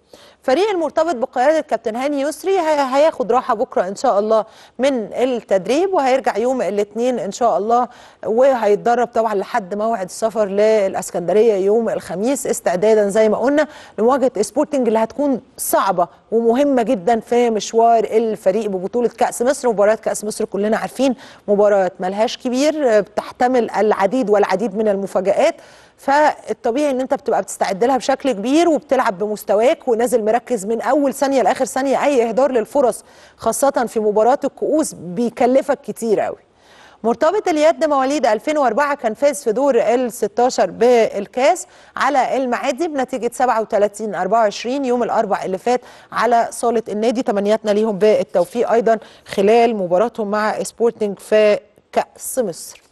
الفريق المرتبط بقيادة كابتن هاني يسري هياخد راحة بكرة إن شاء الله من التدريب وهيرجع يوم الاثنين إن شاء الله وهيتدرب طبعا لحد موعد السفر للأسكندرية يوم الخميس استعدادا زي ما قلنا لمواجهة سبورتنج اللي هتكون صعبة ومهمه جدا في مشوار الفريق ببطوله كاس مصر مباريات كاس مصر كلنا عارفين مباريات ملهاش كبير بتحتمل العديد والعديد من المفاجات فالطبيعي ان انت بتبقى بتستعد لها بشكل كبير وبتلعب بمستواك ونازل مركز من اول ثانيه لاخر ثانيه اي اهدار للفرص خاصه في مباراه الكؤوس بيكلفك كتير قوي مرتبط اليد مواليد 2004 كان فاز في دور ال 16 بالكاس على المعادي بنتيجه 37 24 يوم الاربع اللي فات على صاله النادي تمنياتنا ليهم بالتوفيق ايضا خلال مباراتهم مع سبورتنج في كاس مصر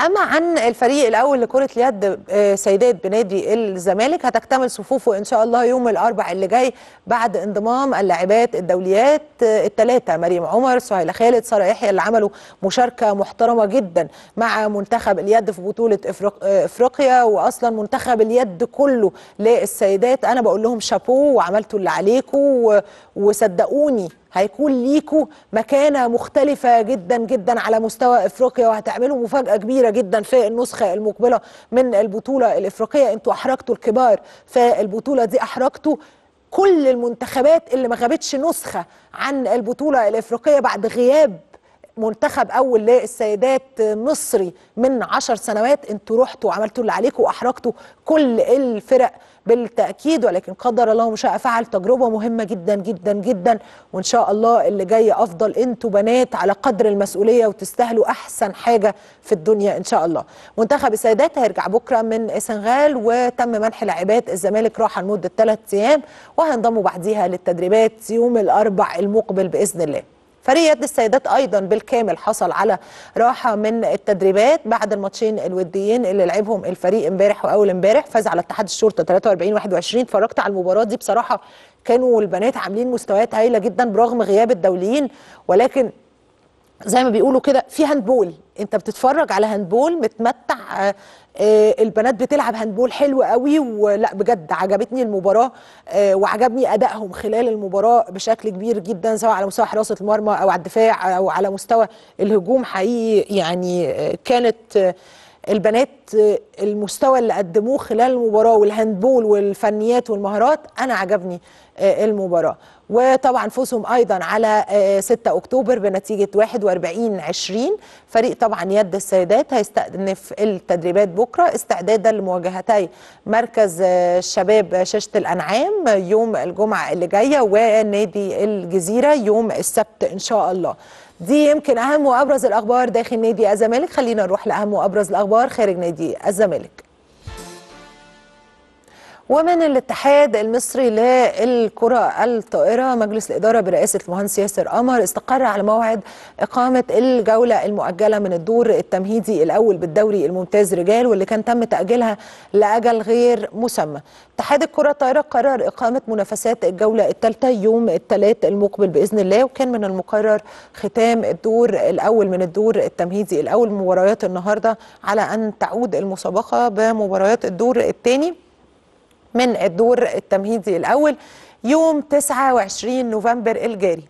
اما عن الفريق الاول لكره اليد آه، سيدات بنادي الزمالك هتكتمل صفوفه ان شاء الله يوم الاربع اللي جاي بعد انضمام اللاعبات الدوليات آه، الثلاثه مريم عمر سهيله خالد ساره يحيى اللي عملوا مشاركه محترمه جدا مع منتخب اليد في بطوله آه، افريقيا واصلا منتخب اليد كله للسيدات انا بقول لهم شابو وعملتوا اللي عليكم وصدقوني هيكون ليكوا مكانه مختلفه جدا جدا على مستوى افريقيا وهتعملوا مفاجاه كبيره جدا في النسخه المقبله من البطوله الافريقيه انتوا احرجتوا الكبار في البطوله دي احرجتوا كل المنتخبات اللي ما غابتش نسخه عن البطوله الافريقيه بعد غياب منتخب اول للسيدات مصري من عشر سنوات انتوا رحتوا وعملتوا اللي عليكم واحرجتوا كل الفرق بالتاكيد ولكن قدر الله ما شاء فعل تجربه مهمه جدا جدا جدا وان شاء الله اللي جاي افضل انتوا بنات على قدر المسؤوليه وتستاهلوا احسن حاجه في الدنيا ان شاء الله منتخب السيدات هيرجع بكره من السنغال وتم منح لاعبات الزمالك راحه لمده ثلاث ايام وهينضموا بعديها للتدريبات يوم الاربع المقبل باذن الله فريق يد السيدات ايضا بالكامل حصل على راحه من التدريبات بعد الماتشين الوديين اللي لعبهم الفريق امبارح واول امبارح فاز على اتحاد الشرطه 43 21 اتفرجت على المباراه دي بصراحه كانوا البنات عاملين مستويات هايله جدا برغم غياب الدوليين ولكن زي ما بيقولوا كده في هاندبول انت بتتفرج على هاندبول متمتع آه، آه، البنات بتلعب هاندبول حلو قوي ولا بجد عجبتني المباراه آه، وعجبني ادائهم خلال المباراه بشكل كبير جدا سواء على مستوى حراسه المرمى او على الدفاع او على مستوى الهجوم حقيقي يعني كانت البنات المستوى اللي قدموه خلال المباراه والهاندبول والفنيات والمهارات انا عجبني آه، المباراه وطبعا فوزهم ايضا على 6 آه، اكتوبر بنتيجه 41 20 فريق طبعا يد السيدات هيستأنف التدريبات بكره استعدادا لمواجهتي مركز آه، الشباب شاشه الانعام يوم الجمعه اللي جايه ونادي الجزيره يوم السبت ان شاء الله دي يمكن اهم وابرز الاخبار داخل نادي الزمالك خلينا نروح لاهم وابرز الاخبار خارج نادي الزمالك ومن الاتحاد المصري للكرة الطائرة مجلس الإدارة برئاسة المهندس ياسر قمر استقر على موعد إقامة الجولة المؤجلة من الدور التمهيدي الأول بالدوري الممتاز رجال واللي كان تم تأجيلها لأجل غير مسمى اتحاد الكرة الطائرة قرر إقامة منافسات الجولة الثالثة يوم الثلاث المقبل بإذن الله وكان من المقرر ختام الدور الأول من الدور التمهيدي الأول مباريات النهاردة على أن تعود المسابقة بمباريات الدور الثاني من الدور التمهيدي الأول يوم 29 نوفمبر الجاري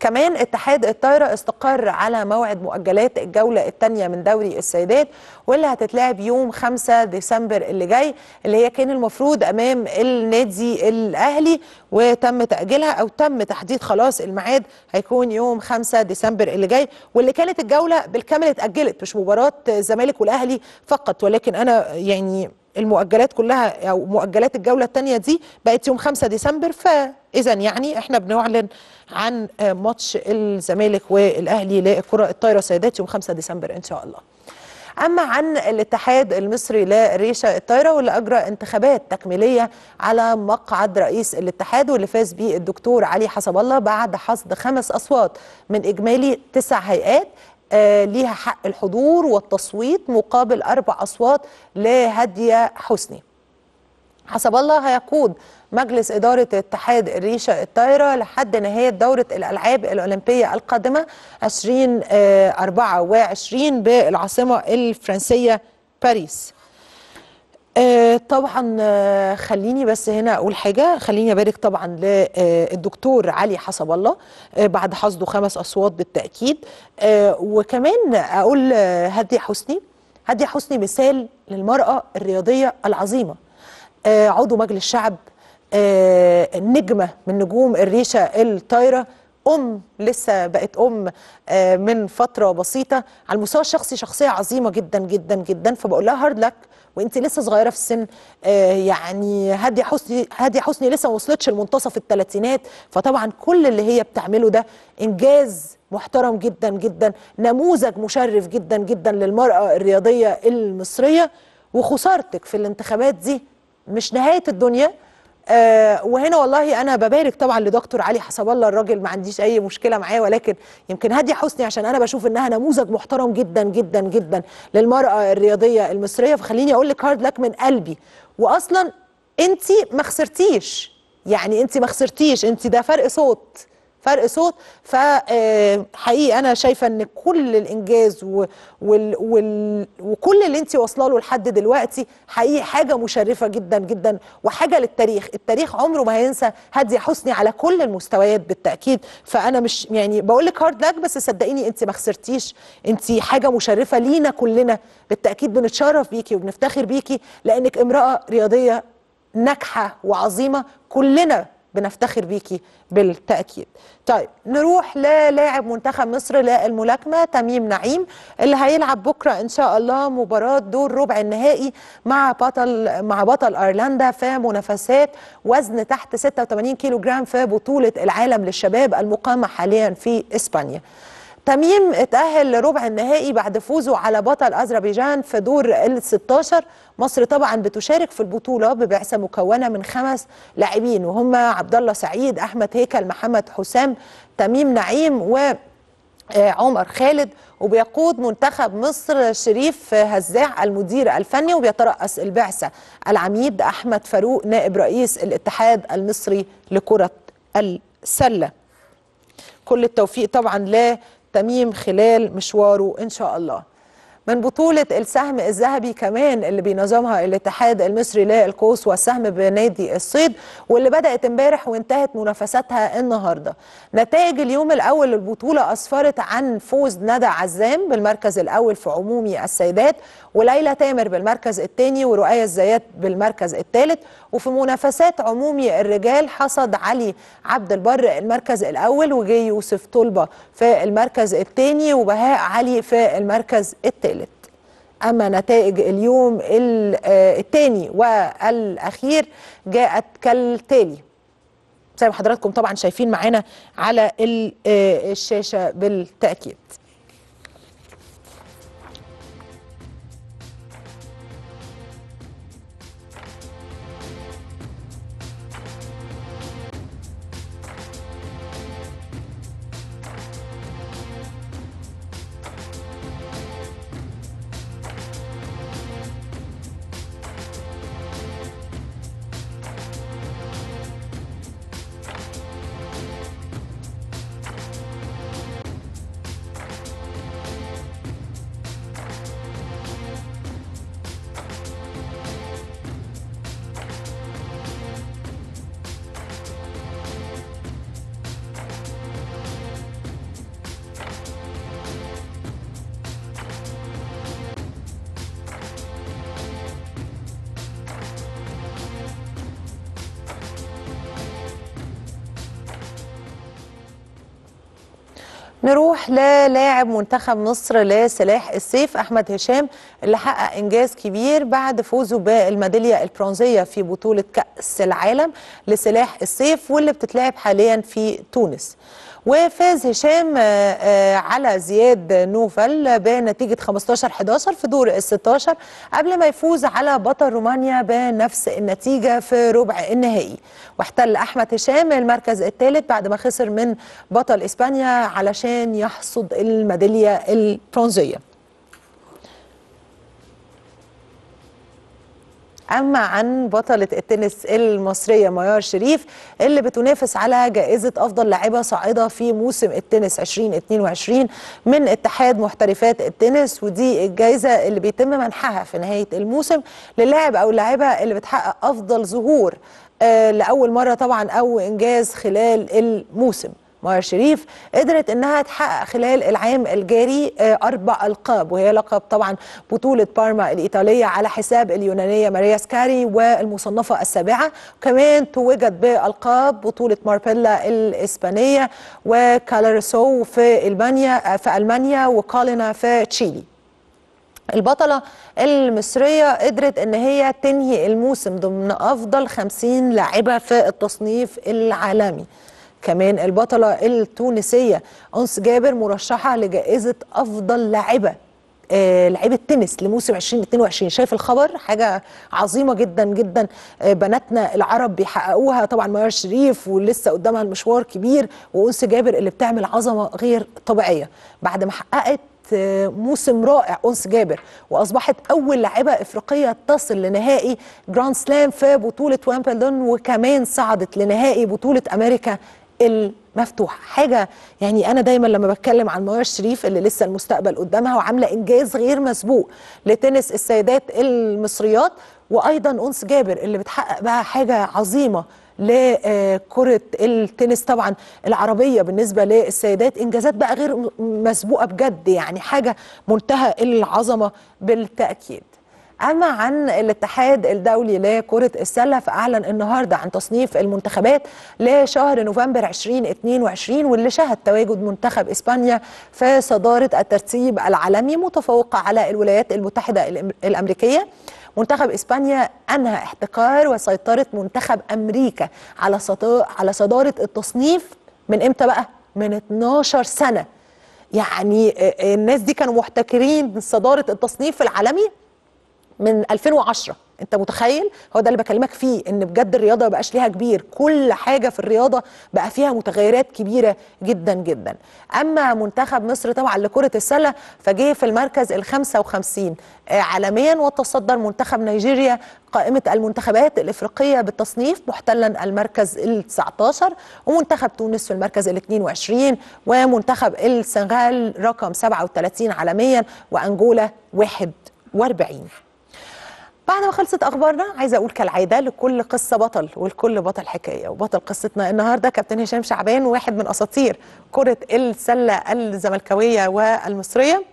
كمان اتحاد الطايرة استقر على موعد مؤجلات الجولة الثانية من دوري السيدات واللي هتتلعب يوم 5 ديسمبر اللي جاي اللي هي كان المفروض أمام النادي الأهلي وتم تأجيلها أو تم تحديد خلاص الميعاد هيكون يوم 5 ديسمبر اللي جاي واللي كانت الجولة بالكامل اتأجلت مش مباراة الزمالك والأهلي فقط ولكن أنا يعني المؤجلات كلها او مؤجلات الجوله الثانيه دي بقت يوم 5 ديسمبر فاذا يعني احنا بنعلن عن ماتش الزمالك والاهلي للكره الطايره سيدات يوم 5 ديسمبر ان شاء الله. أما عن الاتحاد المصري لريشة الطايرة واللي أجرى انتخابات تكميلية على مقعد رئيس الاتحاد واللي فاز به الدكتور علي حسب الله بعد حصد خمس أصوات من إجمالي تسع هيئات آه، ليها حق الحضور والتصويت مقابل أربع أصوات لهدية حسني حسب الله هيقود مجلس إدارة اتحاد الريشة الطايرة لحد نهاية دورة الألعاب الأولمبية القادمة 2024 آه، بالعاصمة الفرنسية باريس آه، طبعا آه، خليني بس هنا اقول حاجه خليني ابارك طبعا للدكتور آه، علي حسب الله بعد حصده خمس اصوات بالتاكيد وكمان اقول هدي حسني هدي حسني مثال للمراه الرياضيه العظيمه عضو مجلس الشعب نجمه من نجوم الريشه الطايره ام لسه بقت ام من فتره بسيطه على المستوى الشخصي شخصيه عظيمه جدا جدا جدا فبقول لها هارد لك وانت لسه صغيره في السن آه، يعني هاديه حسني هاديه حسني لسه ما وصلتش لمنتصف الثلاثينات فطبعا كل اللي هي بتعمله ده انجاز محترم جدا جدا نموذج مشرف جدا جدا للمراه الرياضيه المصريه وخسارتك في الانتخابات دي مش نهايه الدنيا أه وهنا والله انا ببارك طبعا لدكتور علي حسب الله الراجل ما عنديش اي مشكله معاه ولكن يمكن هادي حسني عشان انا بشوف انها نموذج محترم جدا جدا جدا للمراه الرياضيه المصريه فخليني اقول لك هارد لك من قلبي واصلا انت ما خسرتيش يعني انت ما خسرتيش انت ده فرق صوت فرق صوت فحقيقي آه، انا شايفه ان كل الانجاز وال وال وكل اللي انت واصله له لحد دلوقتي حقيقي حاجه مشرفه جدا جدا وحاجه للتاريخ التاريخ عمره ما هينسى هاديه حسني على كل المستويات بالتاكيد فانا مش يعني بقول لك هارد لك بس صدقيني انت ما خسرتيش انت حاجه مشرفه لينا كلنا بالتاكيد بنتشرف بيكي وبنفتخر بيكي لانك امراه رياضيه ناجحه وعظيمه كلنا بنفتخر بيكي بالتأكيد طيب نروح للاعب منتخب مصر للملاكمة تميم نعيم اللي هيلعب بكرة إن شاء الله مباراة دور ربع النهائي مع بطل مع بطل أيرلندا في منافسات وزن تحت 86 كيلو جرام في بطولة العالم للشباب المقامة حاليا في إسبانيا تميم اتأهل لربع النهائي بعد فوزه على بطل أذربيجان في دور ال 16 مصر طبعا بتشارك في البطولة ببعثة مكونة من خمس لاعبين وهم عبد الله سعيد أحمد هيكل محمد حسام تميم نعيم و آه، عمر خالد وبيقود منتخب مصر شريف هزاع المدير الفني وبيترأس البعثة العميد أحمد فاروق نائب رئيس الاتحاد المصري لكرة السلة كل التوفيق طبعا تميم خلال مشواره ان شاء الله من بطولة السهم الذهبي كمان اللي بينظمها الاتحاد المصري للقوس والسهم بنادي الصيد واللي بدأت امبارح وانتهت منافساتها النهاردة نتائج اليوم الأول للبطولة أسفرت عن فوز ندى عزام بالمركز الأول في عمومي السيدات وليلى تامر بالمركز الثاني ورؤية الزيات بالمركز الثالث وفي منافسات عمومي الرجال حصد علي عبد البر المركز الأول وجي يوسف طلبة في المركز الثاني وبهاء علي في المركز الثالث أما نتائج اليوم الثاني آه، والأخير جاءت كالتالي زي ما حضراتكم طبعا شايفين معانا على آه، الشاشة بالتأكيد نروح للاعب منتخب مصر لسلاح السيف احمد هشام اللي حقق انجاز كبير بعد فوزه بالميداليه البرونزيه في بطوله كاس العالم لسلاح السيف واللي بتتلعب حاليا في تونس وفاز هشام آه، آه، على زياد نوفل بنتيجة 15-11 في دور ال 16 قبل ما يفوز على بطل رومانيا بنفس النتيجة في ربع النهائي واحتل أحمد هشام المركز الثالث بعد ما خسر من بطل إسبانيا علشان يحصد الميدالية البرونزية أما عن بطلة التنس المصرية ميار شريف اللي بتنافس على جائزة أفضل لاعبة صاعدة في موسم التنس 2022 من اتحاد محترفات التنس ودي الجائزة اللي بيتم منحها في نهاية الموسم للاعب أو اللاعبة اللي بتحقق أفضل ظهور آه، لأول مرة طبعا أو إنجاز خلال الموسم مايا شريف قدرت انها تحقق خلال العام الجاري آه، اربع القاب وهي لقب طبعا بطوله بارما الايطاليه على حساب اليونانيه ماريا سكاري والمصنفه السابعه وكمان توجت بالقاب بطوله ماربيلا الاسبانيه وكالارسو في المانيا آه، في المانيا وكالينا في تشيلي البطلة المصرية قدرت ان هي تنهي الموسم ضمن افضل 50 لاعبة في التصنيف العالمي كمان البطلة التونسية أنس جابر مرشحة لجائزة أفضل لاعبة آه، لعيبه تنس لموسم 2022 شايف الخبر حاجه عظيمه جدا جدا آه، بناتنا العرب بيحققوها طبعا ميار شريف ولسه قدامها المشوار كبير وانس جابر اللي بتعمل عظمه غير طبيعيه بعد ما حققت آه، موسم رائع أنس جابر وأصبحت أول لاعبة إفريقية تصل لنهائي جراند سلام في بطولة وامبلدون وكمان صعدت لنهائي بطولة أمريكا المفتوحه حاجه يعني انا دايما لما بتكلم عن مايا الشريف اللي لسه المستقبل قدامها وعامله انجاز غير مسبوق لتنس السيدات المصريات وايضا انس جابر اللي بتحقق بقى حاجه عظيمه لكرة التنس طبعا العربية بالنسبة للسيدات إنجازات بقى غير مسبوقة بجد يعني حاجة منتهى العظمة بالتأكيد أما عن الاتحاد الدولي لكرة السلة فأعلن النهاردة عن تصنيف المنتخبات لشهر نوفمبر 2022 واللي شهد تواجد منتخب إسبانيا في صدارة الترتيب العالمي متفوقة على الولايات المتحدة الأمريكية منتخب إسبانيا أنهى احتكار وسيطرة منتخب أمريكا على على صدارة التصنيف من إمتى بقى؟ من 12 سنة يعني الناس دي كانوا محتكرين صدارة التصنيف العالمي من 2010 انت متخيل هو ده اللي بكلمك فيه ان بجد الرياضه ما بقاش ليها كبير كل حاجه في الرياضه بقى فيها متغيرات كبيره جدا جدا اما منتخب مصر طبعا لكره السله فجه في المركز ال 55 آه، عالميا وتصدر منتخب نيجيريا قائمه المنتخبات الافريقيه بالتصنيف محتلا المركز ال 19 ومنتخب تونس في المركز ال 22 ومنتخب السنغال رقم 37 عالميا وانجولا 41 بعد ما خلصت اخبارنا عايزه اقول كالعاده لكل قصه بطل ولكل بطل حكايه وبطل قصتنا النهارده كابتن هشام شعبان واحد من اساطير كره السله الزملكاويه والمصريه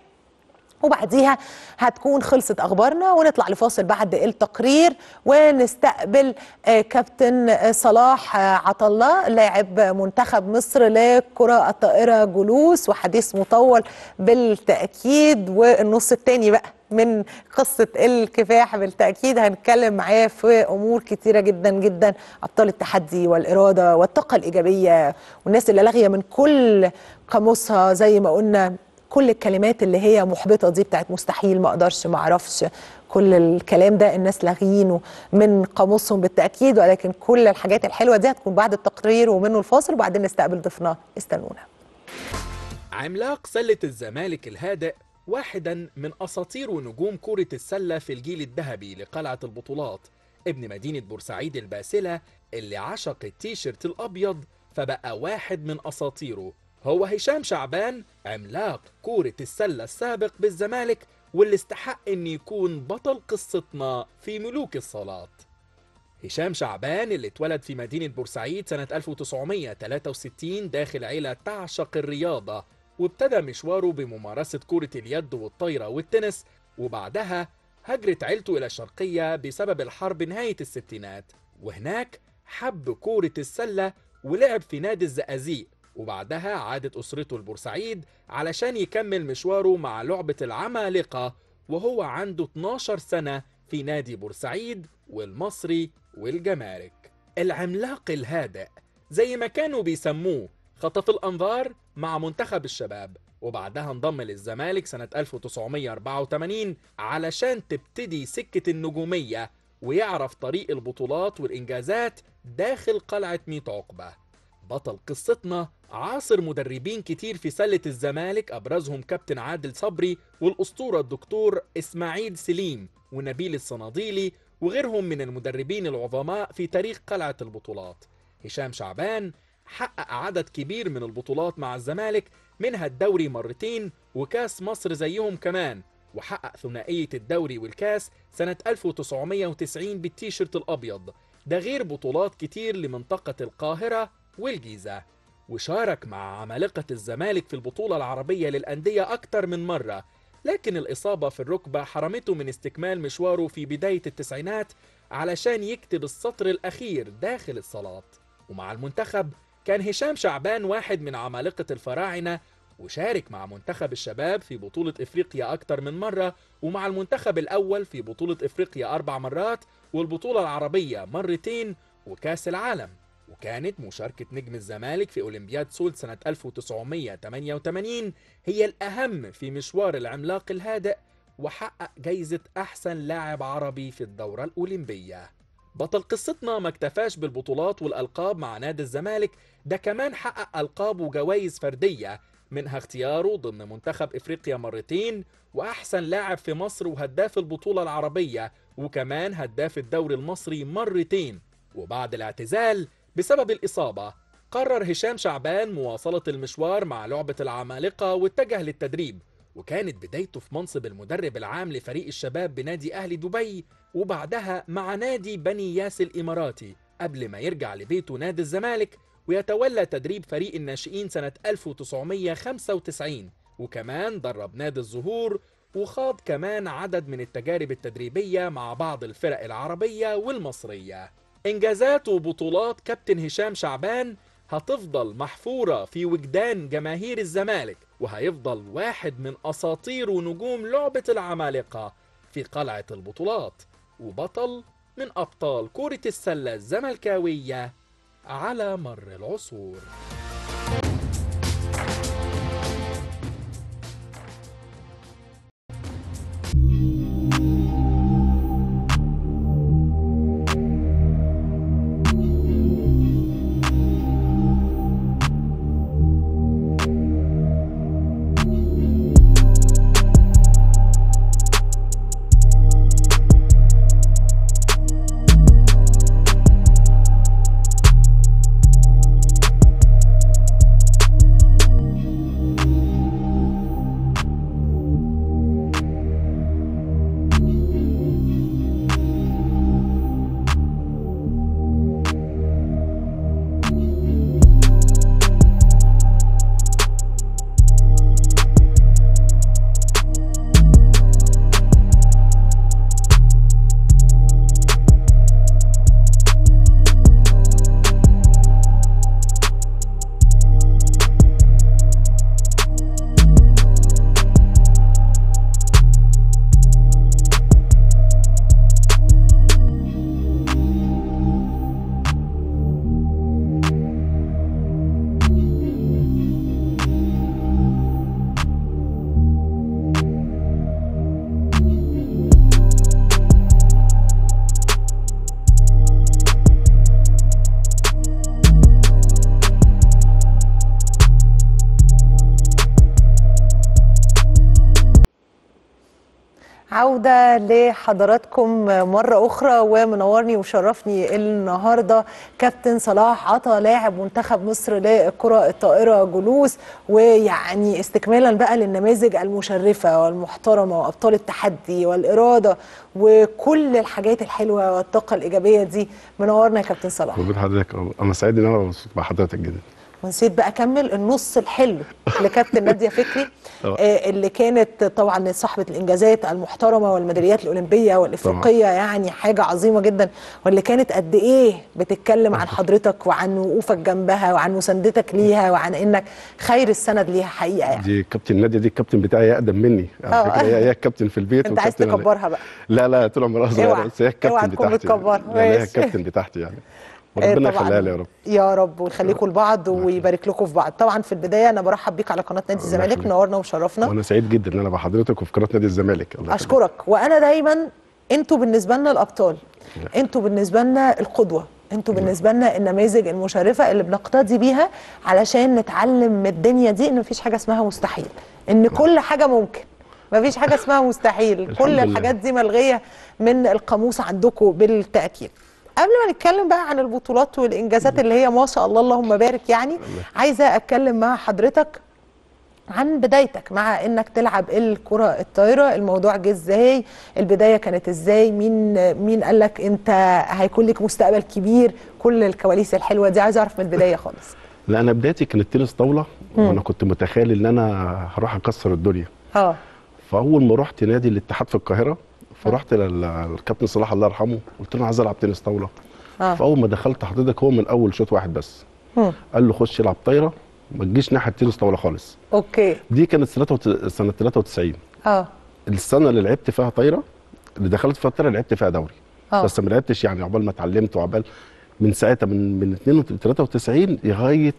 وبعديها هتكون خلصت اخبارنا ونطلع لفاصل بعد التقرير ونستقبل آه، كابتن آه، صلاح آه، عطله لاعب منتخب مصر لكره الطائره جلوس وحديث مطول بالتاكيد والنص الثاني بقى من قصه الكفاح بالتاكيد هنتكلم معاه في امور كتيره جدا جدا ابطال التحدي والاراده والطاقه الايجابيه والناس اللي لاغيه من كل قاموسها زي ما قلنا كل الكلمات اللي هي محبطه دي بتاعت مستحيل ما اقدرش ما اعرفش كل الكلام ده الناس لاغيينه من قاموسهم بالتاكيد ولكن كل الحاجات الحلوه دي هتكون بعد التقرير ومنه الفاصل وبعدين نستقبل ضيفنا استنونا عملاق سله الزمالك الهادئ واحدا من أساطير ونجوم كرة السلة في الجيل الذهبي لقلعة البطولات ابن مدينة بورسعيد الباسلة اللي عشق التيشيرت الأبيض فبقى واحد من أساطيره هو هشام شعبان عملاق كرة السلة السابق بالزمالك واللي استحق إن يكون بطل قصتنا في ملوك الصلاة هشام شعبان اللي اتولد في مدينة بورسعيد سنة 1963 داخل عيلة تعشق الرياضة وابتدى مشواره بممارسة كرة اليد والطايرة والتنس وبعدها هجرت عيلته إلى الشرقية بسبب الحرب نهاية الستينات وهناك حب كرة السلة ولعب في نادي الزقازيق وبعدها عادت أسرته لبورسعيد علشان يكمل مشواره مع لعبة العمالقة وهو عنده 12 سنة في نادي بورسعيد والمصري والجمارك العملاق الهادئ زي ما كانوا بيسموه خطف الأنظار مع منتخب الشباب وبعدها انضم للزمالك سنة 1984 علشان تبتدي سكة النجومية ويعرف طريق البطولات والإنجازات داخل قلعة ميت عقبة بطل قصتنا عاصر مدربين كتير في سلة الزمالك أبرزهم كابتن عادل صبري والأسطورة الدكتور إسماعيل سليم ونبيل الصناديلي وغيرهم من المدربين العظماء في تاريخ قلعة البطولات هشام شعبان حقق عدد كبير من البطولات مع الزمالك منها الدوري مرتين وكاس مصر زيهم كمان وحقق ثنائية الدوري والكاس سنة 1990 بالتيشيرت الأبيض ده غير بطولات كتير لمنطقة القاهرة والجيزة وشارك مع عمالقة الزمالك في البطولة العربية للأندية أكتر من مرة لكن الإصابة في الركبة حرمته من استكمال مشواره في بداية التسعينات علشان يكتب السطر الأخير داخل الصلاة ومع المنتخب كان هشام شعبان واحد من عمالقة الفراعنة وشارك مع منتخب الشباب في بطولة إفريقيا أكتر من مرة ومع المنتخب الأول في بطولة إفريقيا أربع مرات والبطولة العربية مرتين وكاس العالم وكانت مشاركة نجم الزمالك في أولمبياد سول سنة 1988 هي الأهم في مشوار العملاق الهادئ وحقق جايزة أحسن لاعب عربي في الدورة الأولمبية بطل قصتنا ما اكتفاش بالبطولات والألقاب مع نادي الزمالك ده كمان حقق ألقاب وجوائز فردية منها اختياره ضمن منتخب إفريقيا مرتين وأحسن لاعب في مصر وهداف البطولة العربية وكمان هداف الدوري المصري مرتين وبعد الاعتزال بسبب الإصابة قرر هشام شعبان مواصلة المشوار مع لعبة العمالقة واتجه للتدريب وكانت بدايته في منصب المدرب العام لفريق الشباب بنادي أهلي دبي وبعدها مع نادي بني ياس الإماراتي قبل ما يرجع لبيته نادي الزمالك ويتولى تدريب فريق الناشئين سنة 1995 وكمان درب نادي الزهور وخاض كمان عدد من التجارب التدريبية مع بعض الفرق العربية والمصرية إنجازات وبطولات كابتن هشام شعبان هتفضل محفورة في وجدان جماهير الزمالك وهيفضل واحد من أساطير ونجوم لعبة العمالقة في قلعة البطولات وبطل من أبطال كرة السلة الزملكاوية على مر العصور عودة لحضراتكم مرة أخرى ومنورني وشرفني النهاردة كابتن صلاح عطا لاعب منتخب مصر للكرة الطائرة جلوس ويعني استكمالا بقى للنماذج المشرفة والمحترمة وأبطال التحدي والإرادة وكل الحاجات الحلوة والطاقة الإيجابية دي منورنا يا كابتن صلاح. حضرتك أنا سعيد إن أنا بحضرتك جدا. ونسيت بقى اكمل النص الحلو لكابتن ناديه فكري آه، اللي كانت طبعا صاحبه الانجازات المحترمه والميداليات الاولمبيه والافريقيه يعني حاجه عظيمه جدا واللي كانت قد ايه بتتكلم عن حضرتك وعن وقوفك جنبها وعن مساندتك ليها وعن انك خير السند ليها حقيقه يعني. دي كابتن ناديه دي الكابتن بتاعي اقدم مني على آه. فكره هي الكابتن في البيت انت عايز تكبرها بقى لا لا طول عمرها صغيره بس هي الكابتن بتاعتي يعني. هي الكابتن بتاعتي يعني وربنا آه، يخليها لي يا رب يا رب ويخليكم لبعض ويبارك لكم في بعض طبعا في البدايه انا برحب بيك على قناه نادي الزمالك نورنا وشرفنا وانا سعيد جدا ان انا بحضرتك وفي قناه نادي الزمالك الله اشكرك وانا دايما انتوا بالنسبه لنا الابطال انتوا بالنسبه لنا القدوه انتوا بالنسبه لنا النماذج المشرفه اللي بنقتدي بيها علشان نتعلم من الدنيا دي ان مفيش حاجه اسمها مستحيل ان كل حاجه ممكن مفيش حاجه اسمها مستحيل كل الحاجات دي ملغيه من القاموس عندكم بالتاكيد قبل ما نتكلم بقى عن البطولات والانجازات اللي هي ما شاء الله اللهم بارك يعني عايزه اتكلم مع حضرتك عن بدايتك مع انك تلعب الكره الطايره الموضوع جه ازاي البدايه كانت ازاي مين مين قال لك انت هيكون لك مستقبل كبير كل الكواليس الحلوه دي عايز اعرف من البدايه خالص لا انا بدايتي كانت تنس طاوله وانا كنت متخيل ان انا هروح اكسر الدنيا اه فاول ما رحت نادي الاتحاد في القاهره فرحت للكابتن صلاح الله يرحمه قلت له عايز العب تنس طاوله آه. فاول ما دخلت حضرتك هو من اول شوط واحد بس مم. قال له خش العب طايره ما تجيش ناحيه التنس طاوله خالص اوكي دي كانت سنه 93 اه السنه اللي لعبت فيها طايره اللي دخلت فيها طايره لعبت فيها دوري آه. بس ما لعبتش يعني عقبال ما اتعلمت وعقبال من ساعتها من من 93 لغايه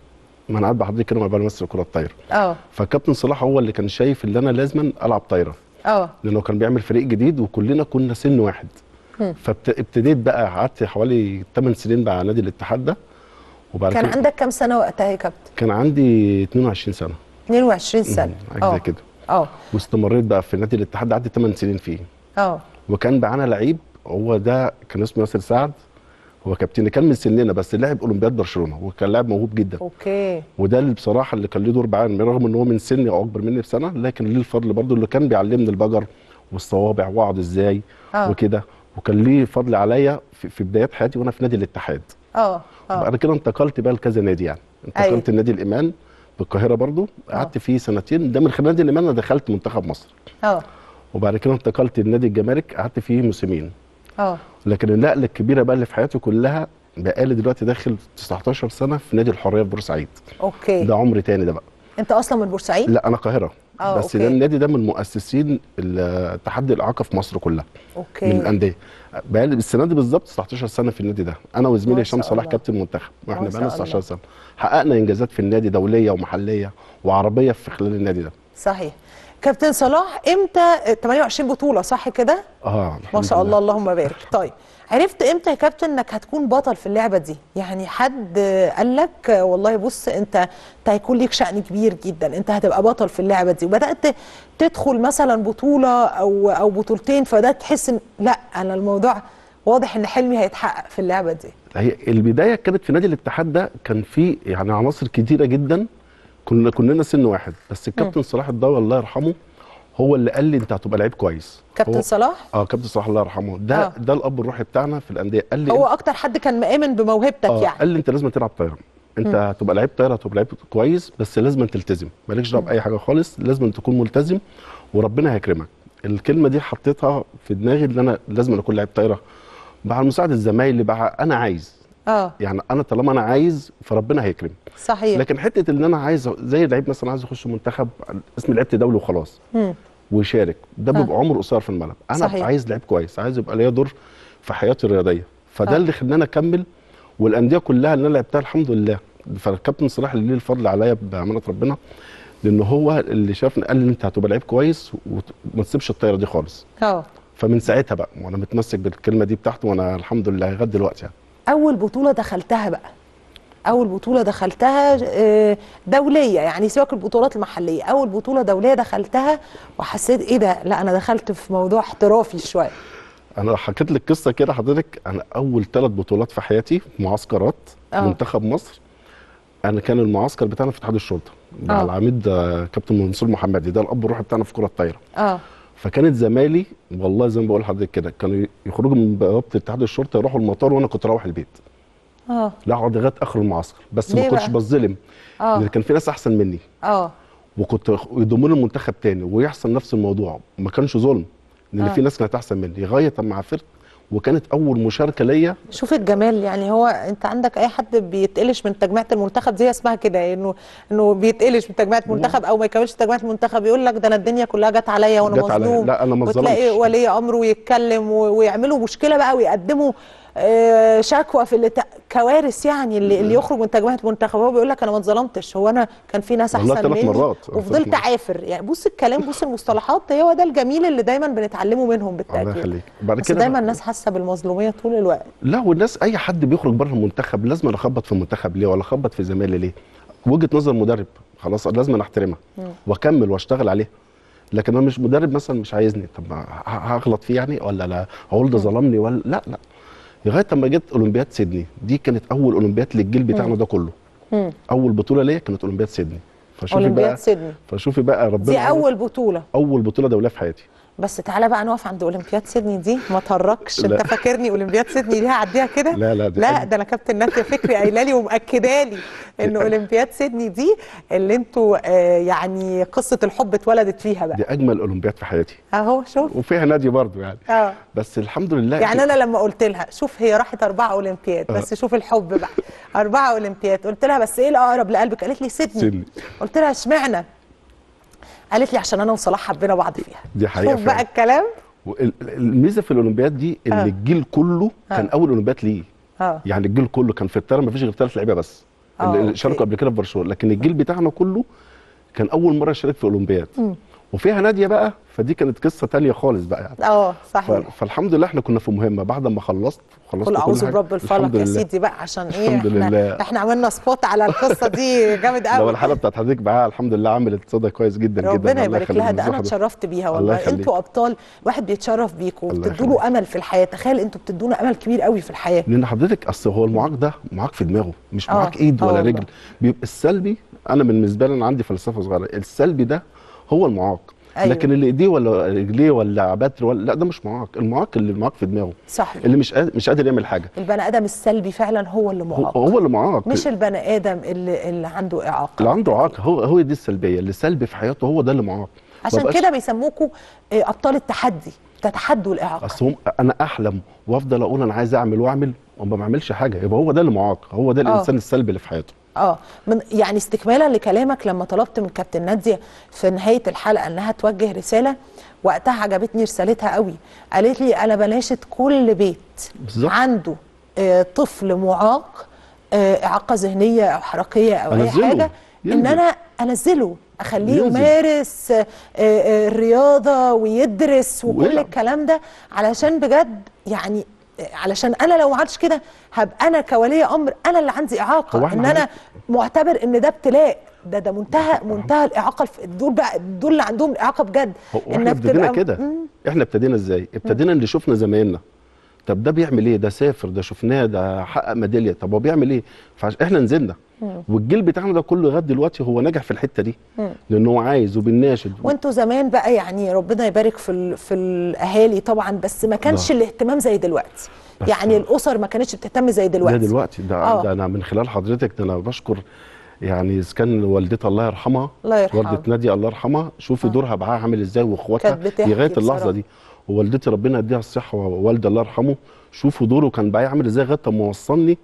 ما انا قاعد بحضرتك كده عقبال ما امثل كره الطايره اه فالكابتن صلاح هو اللي كان شايف ان انا لازما العب طايره اه لانه كان بيعمل فريق جديد وكلنا كنا سن واحد فابتديت بقى قعدت حوالي 8 سنين مع نادي الاتحاد ده وبعد كان عندك كام سنه وقتها يا كابتن؟ كان عندي 22 سنه 22 سنه اه كده اه واستمريت بقى في نادي الاتحاد قعدت 8 سنين فيه اه وكان معانا لعيب هو ده كان اسمه ياسر سعد هو كابتن كان من سننا بس لعب اولمبياد برشلونه وكان لاعب موهوب جدا اوكي وده اللي بصراحه اللي كان له دور معانا رغم ان هو من سني او اكبر مني بسنه لكن ليه الفضل برده اللي كان بيعلمني البجر والصوابع واقعد ازاي آه. وكده وكان ليه فضل عليا في, بدايات حياتي وانا في نادي الاتحاد اه اه بعد كده انتقلت بقى لكذا نادي يعني انتقلت لنادي أيوه. الايمان في القاهره برضو آه. قعدت فيه سنتين ده من خلال نادي الايمان انا دخلت منتخب مصر اه وبعد كده انتقلت لنادي الجمارك قعدت فيه موسمين اه لكن النقله الكبيره بقى اللي في حياتي كلها بقالي دلوقتي داخل 19 سنه في نادي الحريه في بورسعيد اوكي ده عمر تاني ده بقى انت اصلا من بورسعيد لا انا القاهره آه، بس أوكي. ده النادي ده من مؤسسين تحدي الاعاقه في مصر كلها أوكي. من الانديه بقالي السنه دي بالظبط 19 سنه في النادي ده انا وزميلي هشام صلاح كابتن منتخب واحنا بقالنا 19 سنه حققنا انجازات في النادي دوليه ومحليه وعربيه في خلال النادي ده صحيح كابتن صلاح امتى 28 بطوله صح كده اه ما شاء الله اللهم بارك طيب عرفت امتى يا كابتن انك هتكون بطل في اللعبه دي يعني حد قال لك والله بص انت انت هيكون ليك شأن كبير جدا انت هتبقى بطل في اللعبه دي وبدات تدخل مثلا بطوله او او بطولتين فبدات تحس ان لا انا الموضوع واضح ان حلمي هيتحقق في اللعبه دي هي البدايه كانت في نادي الاتحاد ده كان في يعني عناصر كتيره جدا كنا كلنا سن واحد بس الكابتن صلاح الضوي الله يرحمه هو اللي قال لي انت هتبقى لعيب كويس كابتن صلاح اه كابتن صلاح الله يرحمه ده آه. ده الاب الروحي بتاعنا في الانديه قال لي هو اكتر حد كان مآمن بموهبتك آه يعني قال لي انت لازم تلعب طايره انت هتبقى لعيب طايره هتبقى لعيب كويس بس لازم تلتزم مالكش دعوه باي حاجه خالص لازم تكون ملتزم وربنا هيكرمك الكلمه دي حطيتها في دماغي ان انا لازم اكون لعيب طايره مع مساعده اللي بقى انا عايز اه يعني انا طالما انا عايز فربنا هيكرم صحيح لكن حته ان انا عايز زي لعيب مثلا عايز اخش منتخب اسمي لعبت دولي وخلاص مم. ويشارك ده آه. بيبقى عمره قصير في الملعب انا صحيح. عايز لعيب كويس عايز يبقى ليا دور في حياتي الرياضيه فده آه. اللي خلاني اكمل والانديه كلها اللي انا لعبتها الحمد لله فالكابتن صلاح اللي ليه الفضل عليا بامانه ربنا لان هو اللي شافني قال لي انت هتبقى لعيب كويس وما تسيبش الطياره دي خالص اه فمن ساعتها بقى وانا متمسك بالكلمه دي بتاعته وانا الحمد لله لغايه دلوقتي يعني اول بطوله دخلتها بقى اول بطوله دخلتها آه، دوليه يعني سواك البطولات المحليه اول بطوله دوليه دخلتها وحسيت ايه ده لا انا دخلت في موضوع احترافي شويه انا حكيت لك قصه كده حضرتك انا اول ثلاث بطولات في حياتي في معسكرات أوه. منتخب مصر انا كان المعسكر بتاعنا في اتحاد الشرطه مع آه. العميد آه، كابتن منصور محمدي ده الاب الروحي بتاعنا في كره الطايره اه فكانت زمايلي والله زي ما بقول لحضرتك كده كانوا يخرجوا من بوابه اتحاد الشرطه يروحوا المطار وانا كنت اروح البيت اه لا اقعد لغايه اخر المعسكر بس ما كنتش بتظلم آه. لان كان في ناس احسن مني اه وكنت يضموني المنتخب تاني ويحصل نفس الموضوع ما كانش ظلم لان آه. في ناس كانت احسن مني لغايه اما عفرت وكانت اول مشاركه ليا شوف الجمال يعني هو انت عندك اي حد بيتقلش من تجمعه المنتخب دي اسمها كده انه انه بيتقلش من تجمعه المنتخب او ما يكملش تجمعه المنتخب يقول لك ده انا الدنيا كلها جت عليا وانا مظلوم لا انا ما وتلاقي ولي امره يتكلم ويعملوا مشكله بقى ويقدموا آه، شكوى في اللي كوارث يعني اللي, اللي يخرج من تجمعات منتخب هو بيقول لك انا ما اتظلمتش هو انا كان في ناس احسن مني مرات. وفضلت عافر يعني بص الكلام بص المصطلحات هو ده الجميل اللي دايما بنتعلمه منهم بالتاكيد الله يخليك بعد كده دايما الناس حاسه بالمظلوميه طول الوقت لا والناس اي حد بيخرج بره المنتخب لازم اخبط في المنتخب ليه ولا اخبط في زمايلي ليه وجهه نظر مدرب خلاص لازم احترمها واكمل واشتغل عليها لكن انا مش مدرب مثلا مش عايزني طب هغلط فيه يعني ولا لا هقول ده ظلمني ولا لا لا لغايه لما جت اولمبياد سيدني دي كانت اول اولمبياد للجيل بتاعنا ده كله مم. اول بطوله ليا كانت اولمبياد سيدني فشوفي بقى سيدني. فشوفي بقى ربنا دي اول بطوله اول بطوله دوليه في حياتي بس تعالى بقى نقف عند اولمبياد سيدني دي ما تهركش انت فاكرني اولمبياد سيدني دي هعديها كده لا لا دي لا ده انا كابتن ناديه فكري قايله لي ومأكده لي ان اولمبياد سيدني دي اللي انتوا آه يعني قصه الحب اتولدت فيها بقى دي اجمل اولمبياد في حياتي اهو شوف وفيها نادي برضو يعني اه بس الحمد لله يعني انا لما قلت لها شوف هي راحت اربعه اولمبياد آه. بس أه. شوف الحب بقى اربعه اولمبياد قلت لها بس ايه الاقرب لقلبك قالت لي سيدني, سيدني. قلت لها اشمعنى قالت لي عشان انا وصلاح حبينا بعض فيها دي حقيقه شوف بقى الكلام الميزه في الاولمبياد دي ان آه. الجيل كله آه. كان اول اولمبياد ليه آه. يعني الجيل كله كان في الترم مفيش غير ثلاث لعيبه بس آه. اللي شاركوا قبل كده في برشلونه لكن الجيل بتاعنا كله كان اول مره يشارك في اولمبياد وفيها ناديه بقى فدي كانت قصه تانية خالص بقى يعني اه صحيح فالحمد لله احنا كنا في مهمه بعد ما خلصت خلاص كل اعوذ برب الفلق يا سيدي بقى عشان ايه الحمد احنا لله. احنا عملنا سبوت على القصه دي جامد قوي لو الحلقه بتاعت حضرتك بقى الحمد لله عملت صدى كويس جدا ربنا جدا ربنا يبارك لها ده انا اتشرفت بيها والله انتوا ابطال واحد بيتشرف بيكم وبتدوا له امل في الحياه تخيل انتوا بتدونا امل كبير قوي في الحياه لان حضرتك اصل هو المعاق ده معاق في دماغه مش آه. معاق ايد ولا آه رجل بيبقى السلبي انا بالنسبه لي انا عندي فلسفه صغيره السلبي ده هو المعاق أيوة. لكن اللي ايديه ولا رجليه ولا بتر ولا لا ده مش معاق المعاق اللي معاق في دماغه صحيح اللي مش قادر مش قادر يعمل حاجه البني ادم السلبي فعلا هو اللي معاق هو اللي معاق مش البني ادم اللي اللي عنده اعاقه اللي عنده اعاقه هو هو دي السلبيه اللي سلبي في حياته هو ده اللي معاق عشان كده بيسموكوا آه، ابطال التحدي تتحدوا الاعاقه اصل انا احلم وافضل اقول انا عايز اعمل واعمل ما بعملش حاجه يبقى هو ده اللي معاق هو ده آه. الانسان السلبي اللي في حياته اه من يعني استكمالا لكلامك لما طلبت من كابتن ناديه في نهايه الحلقه انها توجه رساله وقتها عجبتني رسالتها قوي قالت لي انا بناشد كل بيت بالزبط. عنده آه طفل معاق آه اعاقه ذهنيه او حركيه او اي حاجه ينزل. ان انا انزله اخليه ينزل. يمارس آه الرياضه آه، آه، ويدرس وكل ويلعب. الكلام ده علشان بجد يعني علشان انا لو ما عملتش كده هبقى انا كولي امر انا اللي عندي اعاقه ان انا معتبر ان ده ابتلاء ده ده منتهى منتهى الاعاقه دول بقى دول اللي عندهم اعاقه بجد احنا ابتدينا كده احنا ابتدينا ازاي؟ ابتدينا اللي شفنا زمايلنا طب ده بيعمل ايه؟ ده سافر ده شفناه ده حقق ميداليه طب هو بيعمل ايه؟ فاحنا نزلنا والجيل بتاعنا ده كله لغايه دلوقتي هو نجح في الحته دي لان هو عايز وبناشد وانتوا زمان بقى يعني ربنا يبارك في في الاهالي طبعا بس ما كانش ده. الاهتمام زي دلوقتي يعني الاسر ما كانتش بتهتم زي دلوقتي ده دلوقتي ده, آه. ده انا من خلال حضرتك ده انا بشكر يعني اذا كان والدتها الله يرحمها الله يرحمها والده ناديه الله يرحمها شوفي آه. دورها بقى عامل ازاي واخواتها لغايه اللحظه دي ووالدتي ربنا يديها الصحه ووالدي الله يرحمه شوفوا دوره كان بقى عامل ازاي لغايه ما وصلني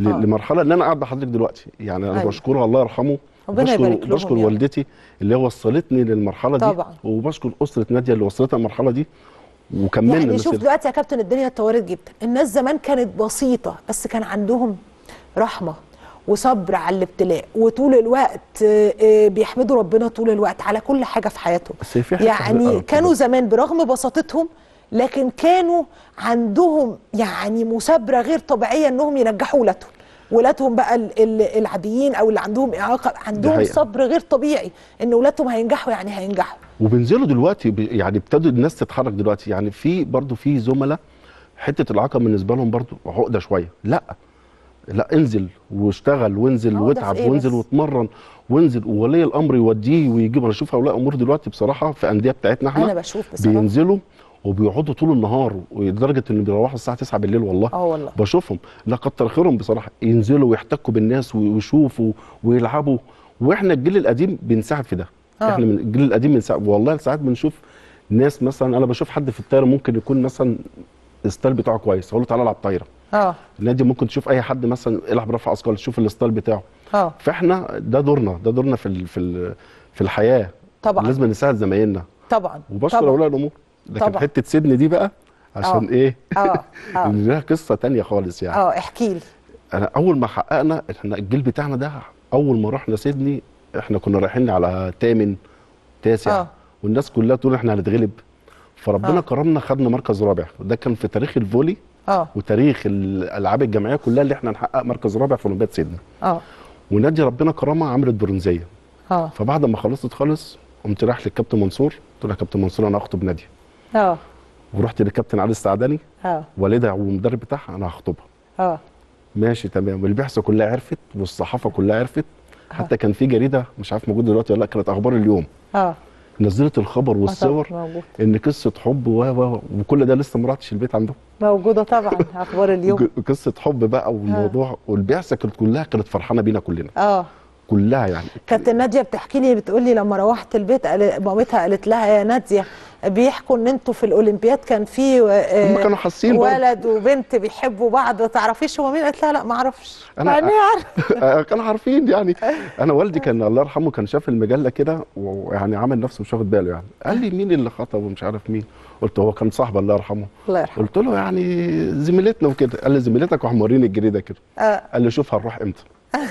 آه. لمرحله اللي انا قاعد بحضرك دلوقتي يعني انا أيوة. بشكرها الله يرحمه بشكر بشكر يعني. والدتي اللي وصلتني للمرحله دي طبعا. وبشكر اسره ناديه اللي وصلتها للمرحله دي وكملنا يعني شوف دلوقتي يا كابتن الدنيا اتطورت جدا الناس زمان كانت بسيطه بس كان عندهم رحمه وصبر على الابتلاء وطول الوقت آه، آه، بيحمدوا ربنا طول الوقت على كل حاجه في حياتهم يعني كانوا زمان برغم بساطتهم لكن كانوا عندهم يعني مثابره غير طبيعيه انهم ينجحوا ولادهم ولادهم بقى العاديين او اللي عندهم اعاقه عندهم صبر غير طبيعي ان ولادهم هينجحوا يعني هينجحوا وبينزلوا دلوقتي يعني ابتدوا الناس تتحرك دلوقتي يعني في برضه في زملاء حته العاقه بالنسبه لهم برضه عقده شويه لا لا انزل واشتغل وانزل واتعب إيه وانزل واتمرن وانزل وولي الامر يوديه ويجيب انا اشوف هؤلاء امور دلوقتي بصراحه في انديه بتاعتنا احنا انا بشوف بصراحه بينزلوا وبيقعدوا طول النهار ولدرجه ان بيروحوا الساعه 9 بالليل والله اه والله بشوفهم لا كتر خيرهم بصراحه ينزلوا ويحتكوا بالناس ويشوفوا ويلعبوا واحنا الجيل القديم بنساعد في ده أوه. احنا من الجيل القديم بنساعد والله ساعات بنشوف ناس مثلا انا بشوف حد في الطايره ممكن يكون مثلا الستايل بتاعه كويس اقول له تعالى العب طايره اه النادي ممكن تشوف اي حد مثلا العب رفع اثقال تشوف الستايل بتاعه اه فاحنا ده دورنا ده دورنا في في في الحياه طبعا لازم نساعد زمايلنا طبعا وبشكر اولياء الامور لكن طبعا. حته سيدني دي بقى عشان أوه. ايه اه لها آه. قصه تانية خالص يعني اه احكي لي انا اول ما حققنا احنا الجيل بتاعنا ده اول ما رحنا سيدني احنا كنا رايحين على تامن تاسع أوه. والناس كلها تقول احنا هنتغلب فربنا أوه. كرمنا خدنا مركز رابع وده كان في تاريخ الفولي اه وتاريخ الالعاب الجامعيه كلها اللي احنا نحقق مركز رابع في اولمبياد سيدنا اه ونادي ربنا كرمها عملت برونزيه اه فبعد ما خلصت خالص قمت رايح للكابتن منصور قلت له يا كابتن منصور انا هخطب نادي اه ورحت للكابتن علي السعدني اه والدها والمدرب بتاعها انا هخطبها اه ماشي تمام والبعثه كلها عرفت والصحافه كلها عرفت أوه. حتى كان في جريده مش عارف موجوده دلوقتي ولا لا كانت اخبار اليوم اه نزلت الخبر آه، والصور موجود. ان قصه حب و و وكل ده لسه ما رحتش البيت عندهم موجوده طبعا اخبار اليوم قصه حب بقى اه. والموضوع والبعثه كانت كلها كانت فرحانه بينا كلنا اه كلها يعني كابتن ناديه بتحكي لي بتقول لي لما روحت البيت مامتها قالت لها يا ناديه بيحكوا ان انتوا في الاولمبياد كان في آه، هم كانوا حاسين ولد وبنت بيحبوا بعض ما تعرفيش هو مين قالت لها لا ما اعرفش انا آه، كانوا عارفين يعني انا والدي كان الله يرحمه كان شاف المجله كده ويعني عامل نفسه مش واخد باله يعني قال لي مين اللي خطب ومش عارف مين قلت هو كان صاحبي الله يرحمه الله يرحمه قلت له يعني زميلتنا وكده قال لي زميلتك وحمورين الجريده كده آه. قال لي شوف هنروح امتى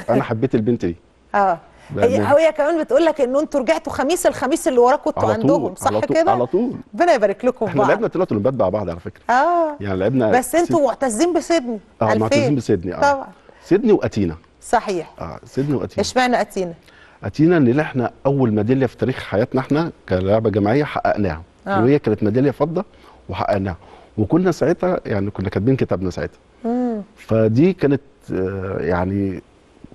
انا حبيت البنت دي اه هي هي كمان بتقول لك ان انتوا رجعتوا خميس الخميس اللي وراكوا انتوا عندهم صح كده؟ على طول ربنا يبارك لكم احنا بعض. لعبنا ثلاث اولمبيات مع بعض على فكره اه يعني لعبنا بس انتوا معتزين بسيدني اه معتزين بسيدني اه طبعا سيدني واتينا صحيح اه سيدني واتينا اشمعنى اتينا؟ اتينا لان احنا اول ميداليه في تاريخ حياتنا احنا كلعبه جماعيه حققناها آه. وهي كانت ميداليه فضه وحققناها وكنا ساعتها يعني كنا كاتبين كتابنا ساعتها فدي كانت آه، يعني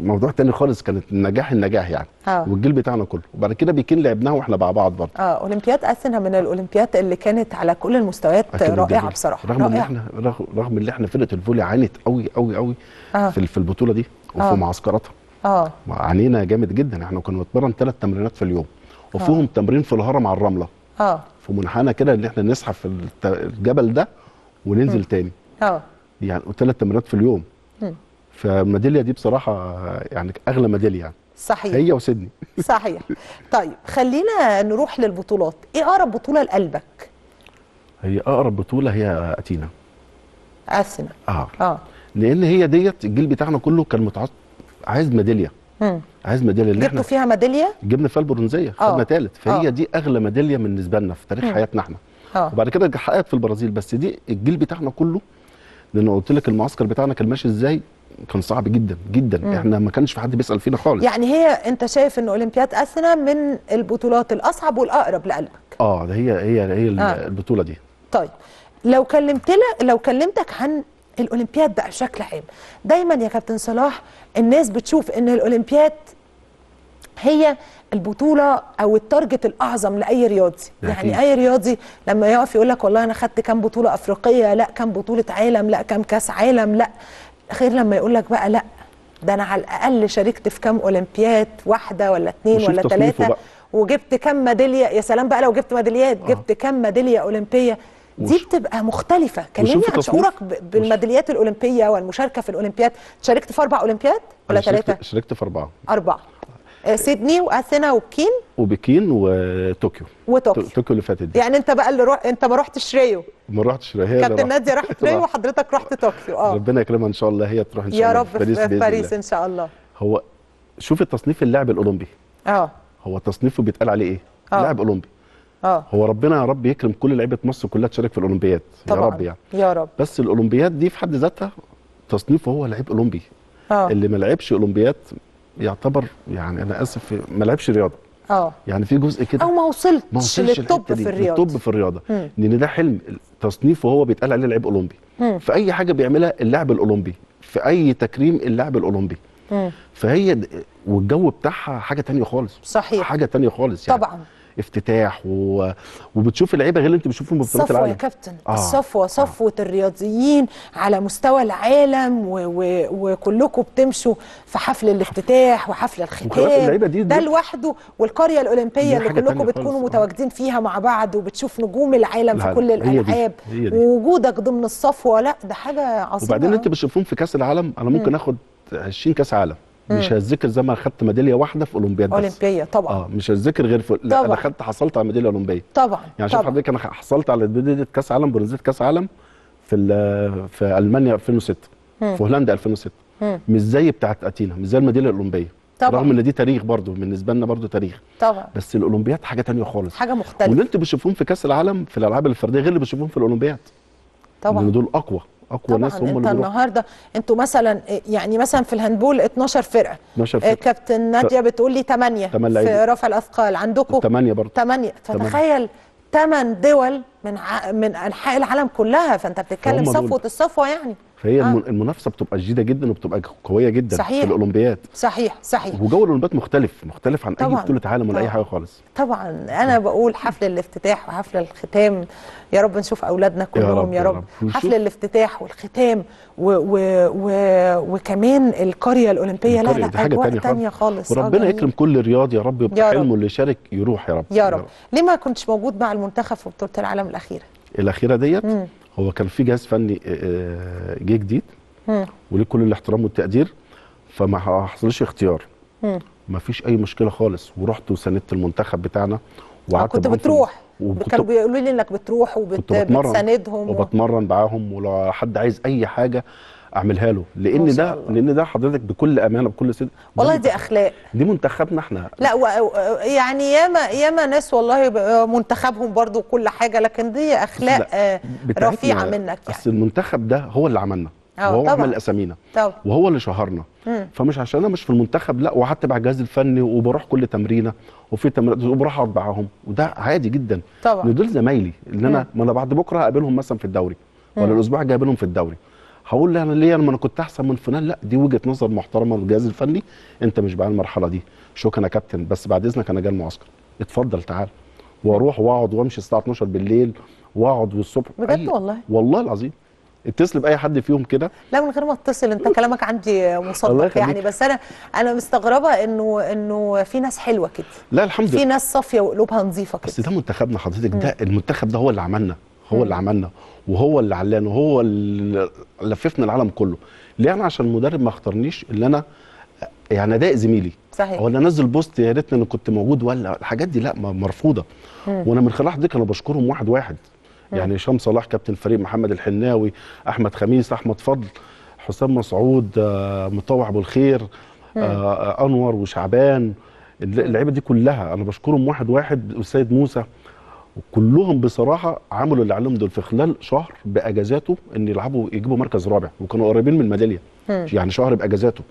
موضوع تاني خالص كانت النجاح النجاح يعني آه. والجيل بتاعنا كله وبعد كده بيكين لعبناها واحنا مع بعض برضه اه اولمبياد اسنا من الاولمبياد اللي كانت على كل المستويات رائعه بصراحه رغم ان احنا رغم ان احنا فرقه الفولي عانت قوي قوي قوي آه. في, في البطوله دي وفي آه. معسكراتها اه عانينا جامد جدا احنا كنا بنتمرن ثلاث تمرينات في اليوم وفيهم أوه. تمرين في الهرم على الرمله اه في منحنى كده ان احنا نسحب في الجبل ده وننزل م. تاني اه يعني ثلاث تمرينات في اليوم فميداليا دي بصراحه يعني اغلى ميداليا يعني صحيح هي وسيدني صحيح طيب خلينا نروح للبطولات ايه اقرب بطوله لقلبك هي اقرب بطوله هي اتينا اثينا اه اه لان هي ديت الجيل بتاعنا كله كان متعصب عايز ميداليه عايز ميداليه اللي جبتوا فيها ميداليه جبنا فيها البرونزيه آه. خدنا ثالث فهي آه. دي اغلى ميداليه بالنسبه لنا في تاريخ مم. حياتنا احنا آه. وبعد كده حققت في البرازيل بس دي الجيل بتاعنا كله لان قلت لك المعسكر بتاعنا كان ماشي ازاي كان صعب جدا جدا مم. احنا ما كانش في حد بيسال فينا خالص يعني هي انت شايف ان اولمبياد اثنا من البطولات الاصعب والاقرب لقلبك اه ده هي هي هي آه. البطوله دي طيب لو كلمت لو كلمتك عن الاولمبياد بقى بشكل عام دايما يا كابتن صلاح الناس بتشوف ان الاولمبياد هي البطوله او التارجت الاعظم لاي رياضي يعني اي رياضي لما يقف يقول لك والله انا خدت كام بطوله افريقيه لا كام بطوله عالم لا كام كاس عالم لا غير لما يقول لك بقى لا ده انا على الاقل شاركت في كام اولمبياد واحده ولا اتنين ولا ثلاثه وجبت كام ميداليه يا سلام بقى لو جبت ميداليات آه. جبت كام ميداليه اولمبيه دي وش... بتبقى مختلفه كلمني عن شعورك بالميداليات الاولمبيه والمشاركه في الاولمبياد شاركت في اربع اولمبياد ولا ثلاثه شاركت في اربعه اربعه آه، سيدني واثينا وبكين وبكين وطوكيو وطوكيو طوكيو اللي فاتت دي يعني انت بقى اللي روح... انت ما رحتش ريو ما رحتش ريو هي كابتن ناديه راح ريو وحضرتك رحت طوكيو اه ربنا يكرمها ان شاء الله هي تروح ان شاء الله يا رب في باريس, باريس, باريس ان شاء الله هو شوف التصنيف اللاعب الاولمبي اه هو تصنيفه بيتقال عليه ايه؟ آه. لاعب اولمبي اه هو ربنا يا رب يكرم كل لعيبه مصر كلها تشارك في الاولمبياد يا رب يعني يا رب بس الاولمبياد دي في حد ذاتها تصنيفه هو لعيب اولمبي آه. اللي ما لعبش اولمبياد يعتبر يعني انا اسف ما لعبش رياضه اه يعني في جزء كده او ما وصلتش, ما وصلتش للطب في الرياضه للطب في الرياضه لان ده حلم تصنيفه هو بيتقال عليه لعيب اولمبي مم. في اي حاجه بيعملها اللاعب الاولمبي في اي تكريم اللاعب الاولمبي مم. فهي والجو بتاعها حاجه تانية خالص صحيح حاجه تانية خالص يعني طبعا افتتاح و... وبتشوف اللعيبه غير اللي انت بتشوفهم بالبطولات العالم صفوه يا كابتن آه. الصفوه صفوه آه. الرياضيين على مستوى العالم و... و... وكلكم بتمشوا في حفل الافتتاح وحفل الختام دي ده لوحده والقريه الاولمبيه اللي كلكم بتكونوا متواجدين فيها مع بعض وبتشوف نجوم العالم في كل الالعاب ووجودك ضمن الصفوه لا ده حاجه عظيمه وبعدين انت بتشوفهم في كاس العالم انا ممكن م. اخد 20 كاس عالم مش هتذكر زي ما اخدت ميداليه واحده في اولمبياد بس اولمبيه طبعا اه مش هتذكر غير في لا طبعا. انا خدت حصلت على ميداليه اولمبيه طبعا يعني شوف حضرتك انا حصلت على ميداليه كاس عالم برونزيه كاس عالم في في المانيا 2006 مم. في هولندا 2006 مم. مش زي بتاعه اتينا مش زي الميداليه الاولمبيه طبعا رغم ان دي تاريخ برضه بالنسبه لنا برضه تاريخ طبعا بس الاولمبياد حاجه ثانيه خالص حاجه مختلفه واللي انتوا بتشوفوهم في كاس العالم في الالعاب الفرديه غير اللي بتشوفوهم في الاولمبياد طبعا دول اقوى اقوى ناس هم انت النهارده انتوا مثلا يعني مثلا في الهاندبول 12 فرقه 12 فرقه كابتن ناديه بتقول لي 8 في رفع الاثقال عندكم 8 برضه 8 فتخيل 8 دول من ع... من انحاء العالم كلها فانت بتتكلم صفوه الصفوه يعني فهي آه. المنافسه بتبقى شديده جدا وبتبقى قويه جدا صحيح. في الاولمبياد صحيح صحيح وجو الاولمبياد مختلف مختلف عن طبعًا. اي بطوله عالم ولا اي آه. حاجه خالص طبعا انا بقول حفل الافتتاح وحفل الختام يا رب نشوف اولادنا كلهم يا رب, يا رب. يا رب. حفل الافتتاح والختام و و و وكمان القريه الاولمبيه القرية. لا لا حاجه تانية, تانية خالص وربنا آه، يكرم كل رياض يا رب يبقى حلمه اللي يشارك يروح يا رب يا رب, يا رب. ليه ما كنتش موجود مع المنتخب في بطوله العالم الاخيره الاخيره ديت هو كان في جهاز فني آه، آه، جه جديد وليه كل الاحترام والتقدير فما حصلش اختيار ما فيش اي مشكله خالص ورحت وساندت المنتخب بتاعنا وقعدت آه، كنت بتروح وكانوا كانوا بيقولوا لي انك بتروح وبتساندهم وبتمرن, وبتمرن معاهم ولو حد عايز اي حاجه اعملها له لان ده الله. لان ده حضرتك بكل امانه بكل صدق والله دي اخلاق دي منتخبنا احنا لا و... يعني ياما ياما ناس والله منتخبهم برضو كل حاجه لكن دي اخلاق آه، رفيعه منك يعني اصل المنتخب ده هو اللي عملنا آه، وهو طبعًا. عمل اسامينا وهو اللي شهرنا مم. فمش عشان انا مش في المنتخب لا وقعدت مع الجهاز الفني وبروح كل تمرينه وفي تمرينات وبروح اقعد معاهم وده عادي جدا طبعا دول زمايلي اللي انا ما انا بعد بكره هقابلهم مثلا في الدوري ولا الاسبوع الجاي هقابلهم في الدوري هقول لي انا ليه انا ما انا كنت احسن من فلان لا دي وجهه نظر محترمه للجهاز الفني انت مش بقى المرحله دي شكرا يا كابتن بس بعد اذنك انا جاي المعسكر اتفضل تعال واروح واقعد وامشي الساعه 12 بالليل واقعد والصبح بجد والله والله العظيم اتصل باي حد فيهم كده لا من غير ما اتصل انت كلامك عندي مصدق يعني بس انا انا مستغربه انه انه في ناس حلوه كده لا الحمد لله في ناس صافيه وقلوبها نظيفه كده بس ده منتخبنا حضرتك ده المنتخب ده هو اللي عملنا هو اللي عملنا وهو اللي علانا وهو اللي لففنا العالم كله ليه انا عشان المدرب ما اختارنيش اللي انا يعني اضايق زميلي صحيح ولا انزل بوست يا ريتني انا كنت موجود ولا الحاجات دي لا مرفوضه مم. وانا من خلال حضرتك انا بشكرهم واحد واحد مم. يعني هشام صلاح كابتن الفريق محمد الحناوي احمد خميس احمد فضل حسام مسعود آه، مطوع ابو الخير آه، انور وشعبان اللعيبه دي كلها انا بشكرهم واحد واحد والسيد موسى وكلهم بصراحه عملوا اللي عليهم دول في خلال شهر باجازاته ان يلعبوا يجيبوا مركز رابع وكانوا قريبين من الميداليه يعني شهر باجازاته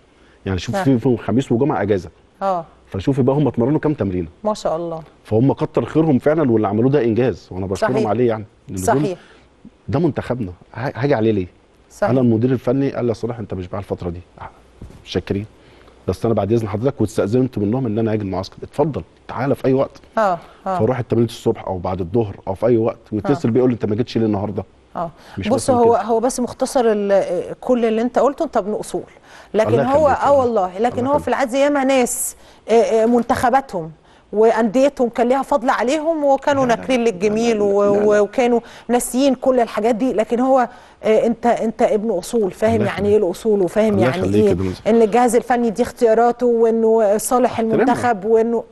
يعني شوف في فيهم خميس وجمعه اجازه اه فشوفي بقى هم اتمرنوا كام تمرينه ما شاء الله فهم كتر خيرهم فعلا واللي عملوه ده انجاز وانا بشكرهم عليه يعني صحيح ده منتخبنا هاجي عليه ليه؟ صحيح. انا المدير الفني قال لي يا صلاح انت مش بقى الفتره دي شاكرين بس انا بعد اذن حضرتك واستاذنت منهم ان انا اجي المعسكر اتفضل تعالى في اي وقت اه اه فاروح التمرين الصبح او بعد الظهر او في اي وقت ويتصل آه. بيقول لي انت ما جيتش ليه النهارده اه بص هو كده. هو بس مختصر كل اللي انت قلته انت ابن اصول لكن هو اه والله لكن هو في العادي ياما ناس آه، آه، منتخباتهم وانديتهم كان ليها فضل عليهم وكانوا ناكرين للجميل وكانوا ناسيين كل الحاجات دي لكن هو آه، انت انت ابن اصول فاهم يعني ايه الاصول وفاهم يعني ايه ان الجهاز الفني دي اختياراته وانه صالح المنتخب وانه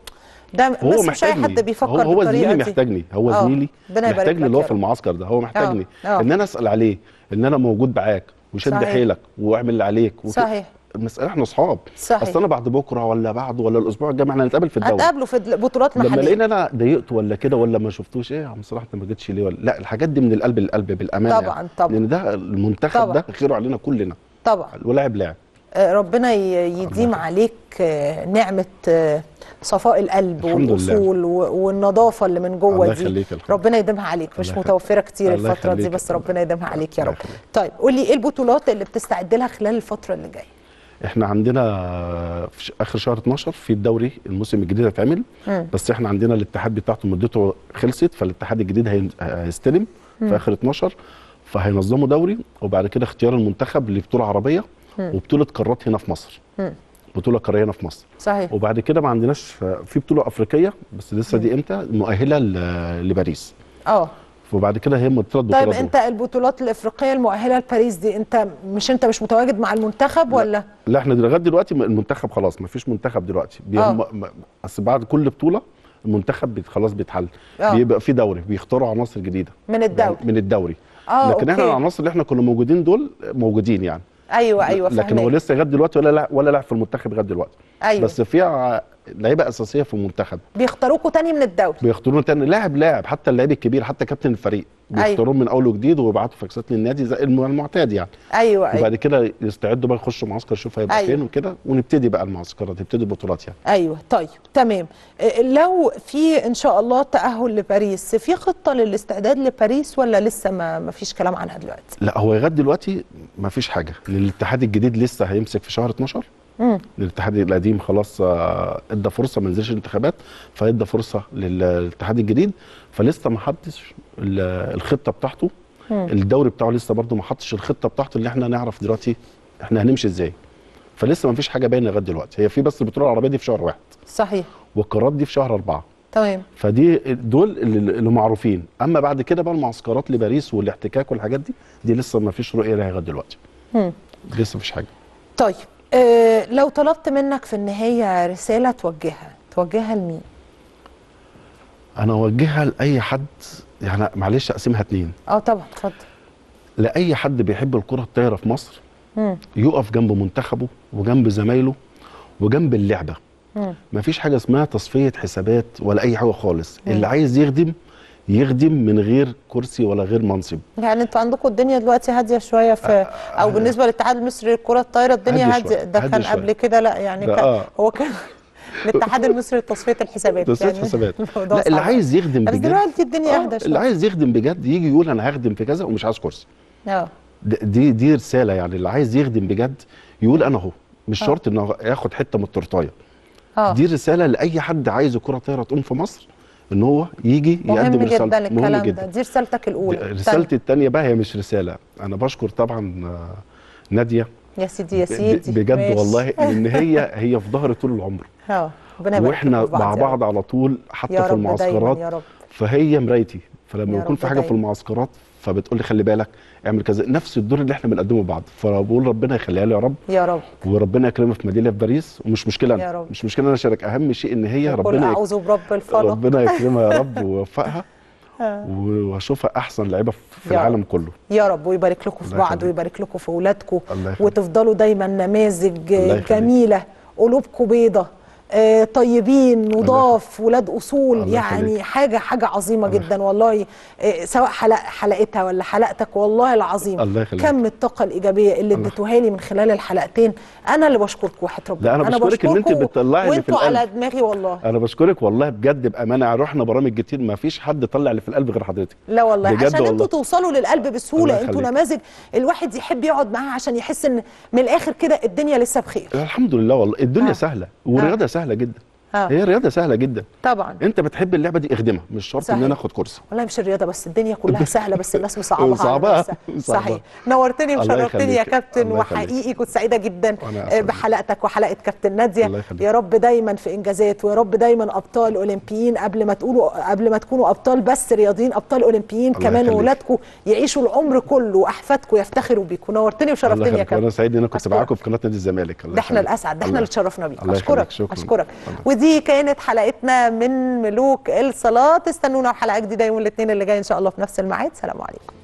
ده هو بس مش اي حد بيفكر هو, هو زميلي محتاجني هو آه، زميلي محتاجني اللي هو في المعسكر ده هو آه، محتاجني أوه. أوه. ان انا اسال عليه ان انا موجود معاك وشد صحيح. حيلك واعمل اللي عليك صحيح المساله احنا اصحاب صحيح اصل انا بعد بكره ولا بعده ولا الاسبوع الجاي احنا هنتقابل في الدوري هنقابله في بطولات محليه لما لقينا انا ضايقت ولا كده ولا ما شفتوش ايه يا عم صلاح انت ما جيتش ليه ولا لا الحاجات دي من القلب للقلب بالامانه يعني. طبعا يعني. طبعا لان ده المنتخب طبعا. ده خيره علينا كلنا طبعا ولاعب لاعب آه، ربنا يديم عليك آه، نعمه آه، صفاء القلب والاصول والنظافه اللي من جوه دي ربنا يديمها عليك مش متوفره كتير الفتره دي بس ربنا يديمها عليك يا رب طيب قول لي ايه البطولات اللي بتستعد لها خلال الفتره اللي جايه احنا عندنا في اخر شهر 12 في الدوري الموسم الجديد هيتعمل بس احنا عندنا الاتحاد بتاعته مدته خلصت فالاتحاد الجديد هيستلم في اخر 12 فهينظموا دوري وبعد كده اختيار المنتخب لبطوله عربيه وبطوله قارات هنا في مصر بطوله قاريه هنا في مصر صحيح وبعد كده ما عندناش في بطوله افريقيه بس لسه دي امتى مؤهله لباريس اه وبعد كده هي متردد طيب تردد. انت البطولات الافريقيه المؤهله لباريس دي انت مش انت مش متواجد مع المنتخب لا. ولا لا احنا لغايه دلوقتي المنتخب خلاص ما فيش منتخب دلوقتي بس آه. اصل بعد كل بطوله المنتخب بيت خلاص بيتحل أوه. بيبقى في دوري بيختاروا عناصر جديده من الدوري يعني من الدوري آه لكن أوكي. احنا العناصر اللي احنا كنا موجودين دول موجودين يعني ايوه ايوه لكن هو لسه لغايه دلوقتي ولا لعب ولا لعب في المنتخب لغايه دلوقتي أيوة. بس في لعيبه اساسيه في المنتخب بيختاروكوا تاني من الدوري بيختاروكوا تاني لاعب لاعب حتى اللاعب الكبير حتى كابتن الفريق أيوة. من اول وجديد ويبعتوا فاكسات للنادي زي المعتاد يعني ايوه ايوه وبعد كده يستعدوا بقى يخشوا معسكر يشوفوا هيبقى أيوة. فين وكده ونبتدي بقى المعسكرات نبتدي البطولات يعني ايوه طيب تمام لو في ان شاء الله تاهل لباريس في خطه للاستعداد لباريس ولا لسه ما ما فيش كلام عنها دلوقتي لا هو لغايه دلوقتي ما فيش حاجه الاتحاد الجديد لسه هيمسك في شهر 12 الاتحاد القديم خلاص آه، ادى فرصه ما نزلش الانتخابات فادى فرصه للاتحاد الجديد فلسه ما حطش الخطه بتاعته الدوري بتاعه لسه برضه ما حطش الخطه بتاعته اللي احنا نعرف دلوقتي احنا هنمشي ازاي فلسه ما فيش حاجه باينه لغايه دلوقتي هي في بس البطوله العربيه دي في شهر واحد صحيح والقرارات دي في شهر أربعة تمام فدي دول اللي معروفين اما بعد كده بقى المعسكرات لباريس والاحتكاك والحاجات دي دي لسه ما فيش رؤيه لها لغايه دلوقتي لسه ما فيش حاجه طيب آه، لو طلبت منك في النهايه رساله توجهها توجهها لمين انا اوجهها لاي حد يعني معلش اقسمها اتنين اه طبعا اتفضل لاي حد بيحب الكره الطايره في مصر مم. يقف جنب منتخبه وجنب زمايله وجنب اللعبه مم. مفيش حاجه اسمها تصفيه حسابات ولا اي حاجه خالص مم. اللي عايز يخدم يخدم من غير كرسي ولا غير منصب يعني انتوا عندكم الدنيا دلوقتي هاديه شويه في آه، آه، او بالنسبه للاتحاد المصري للكره الطايره الدنيا هاديه ده كان قبل كده لا يعني كان آه. هو كان الاتحاد المصري لتصفيه الحسابات تصفيه يعني الحسابات لا اللي عايز يخدم بجد دلوقتي الدنيا آه، اهدى شويه اللي عايز يخدم بجد يجي يقول انا هخدم في كذا ومش عايز كرسي اه دي دي رساله يعني اللي عايز يخدم بجد يقول انا اهو مش آه. شرط انه ياخد حته من التورتايه آه. دي رساله لاي حد عايز الكره الطايره تقوم في مصر ان هو يجي يقدم رسالته جدا الكلام مهم جدا ده. دي رسالتك الاولى رسالتي الثانيه بقى هي مش رساله انا بشكر طبعا آه، ناديه يا سيدي يا سيدي بجد ماشي. والله لان هي هي في ظهري طول العمر اه واحنا مع يعني. بعض على طول حتى في المعسكرات فهي مرايتي فلما بكون في حاجه دايماً. في المعسكرات فبتقول لي خلي بالك اعمل كذا نفس الدور اللي احنا بنقدمه لبعض فبقول ربنا يخليها لي يا رب يا رب وربنا يكرمها في مدينه باريس ومش مشكله أنا. يا رب. مش مشكله انا اشارك اهم شيء ان هي ربنا اعوذ برب الفلق ربنا يكرمها يا رب ويوفقها آه. وهشوفها احسن لعيبه في العالم كله يا رب ويبارك لكم في بعض ويبارك لكم في اولادكم وتفضلوا دايما نماذج جميله قلوبكم بيضه آه، طيبين نضاف ولاد اصول يعني حاجه حاجه عظيمه جدا والله آه، سواء حلق حلقتها ولا حلقتك والله العظيم الله كم الطاقه الايجابيه اللي اديتوها لي من خلال الحلقتين انا اللي بشكرك وحياه ربنا انا بشكرك ان انت بتطلعي اللي في القلب على دماغي والله انا بشكرك والله بجد بامانه رحنا برامج كتير ما فيش حد طلع اللي في القلب غير حضرتك لا والله عشان انتوا توصلوا للقلب بسهوله انتوا نماذج الواحد يحب يقعد معاها عشان يحس ان من الاخر كده الدنيا لسه بخير الحمد لله والله الدنيا آه. سهله والرياضه سهله سهله جدا آه. هي رياضه سهله جدا طبعا انت بتحب اللعبه دي اخدمها مش شرط ان انا اخد كورس والله مش الرياضه بس الدنيا كلها سهله بس الناس مصعبها صعبه صحيح نورتني وشرفتني يا كابتن وحقيقي كنت سعيده جدا آه، بحلقتك وحلقه كابتن ناديه يا رب دايما في انجازات ويا رب دايما ابطال اولمبيين قبل ما تقولوا قبل ما تكونوا ابطال بس رياضيين ابطال اولمبيين كمان اولادكم يعيشوا العمر كله واحفادكم يفتخروا بيكم نورتني وشرفتني يا كابتن انا سعيد ان انا كنت معاكم في قناه نادي الزمالك احنا الاسعد احنا اللي اتشرفنا بيك اشكرك اشكرك ودي دي كانت حلقتنا من ملوك الصلاة استنونا حلقة جديدة يوم الاثنين اللي جاي إن شاء الله في نفس الميعاد سلام عليكم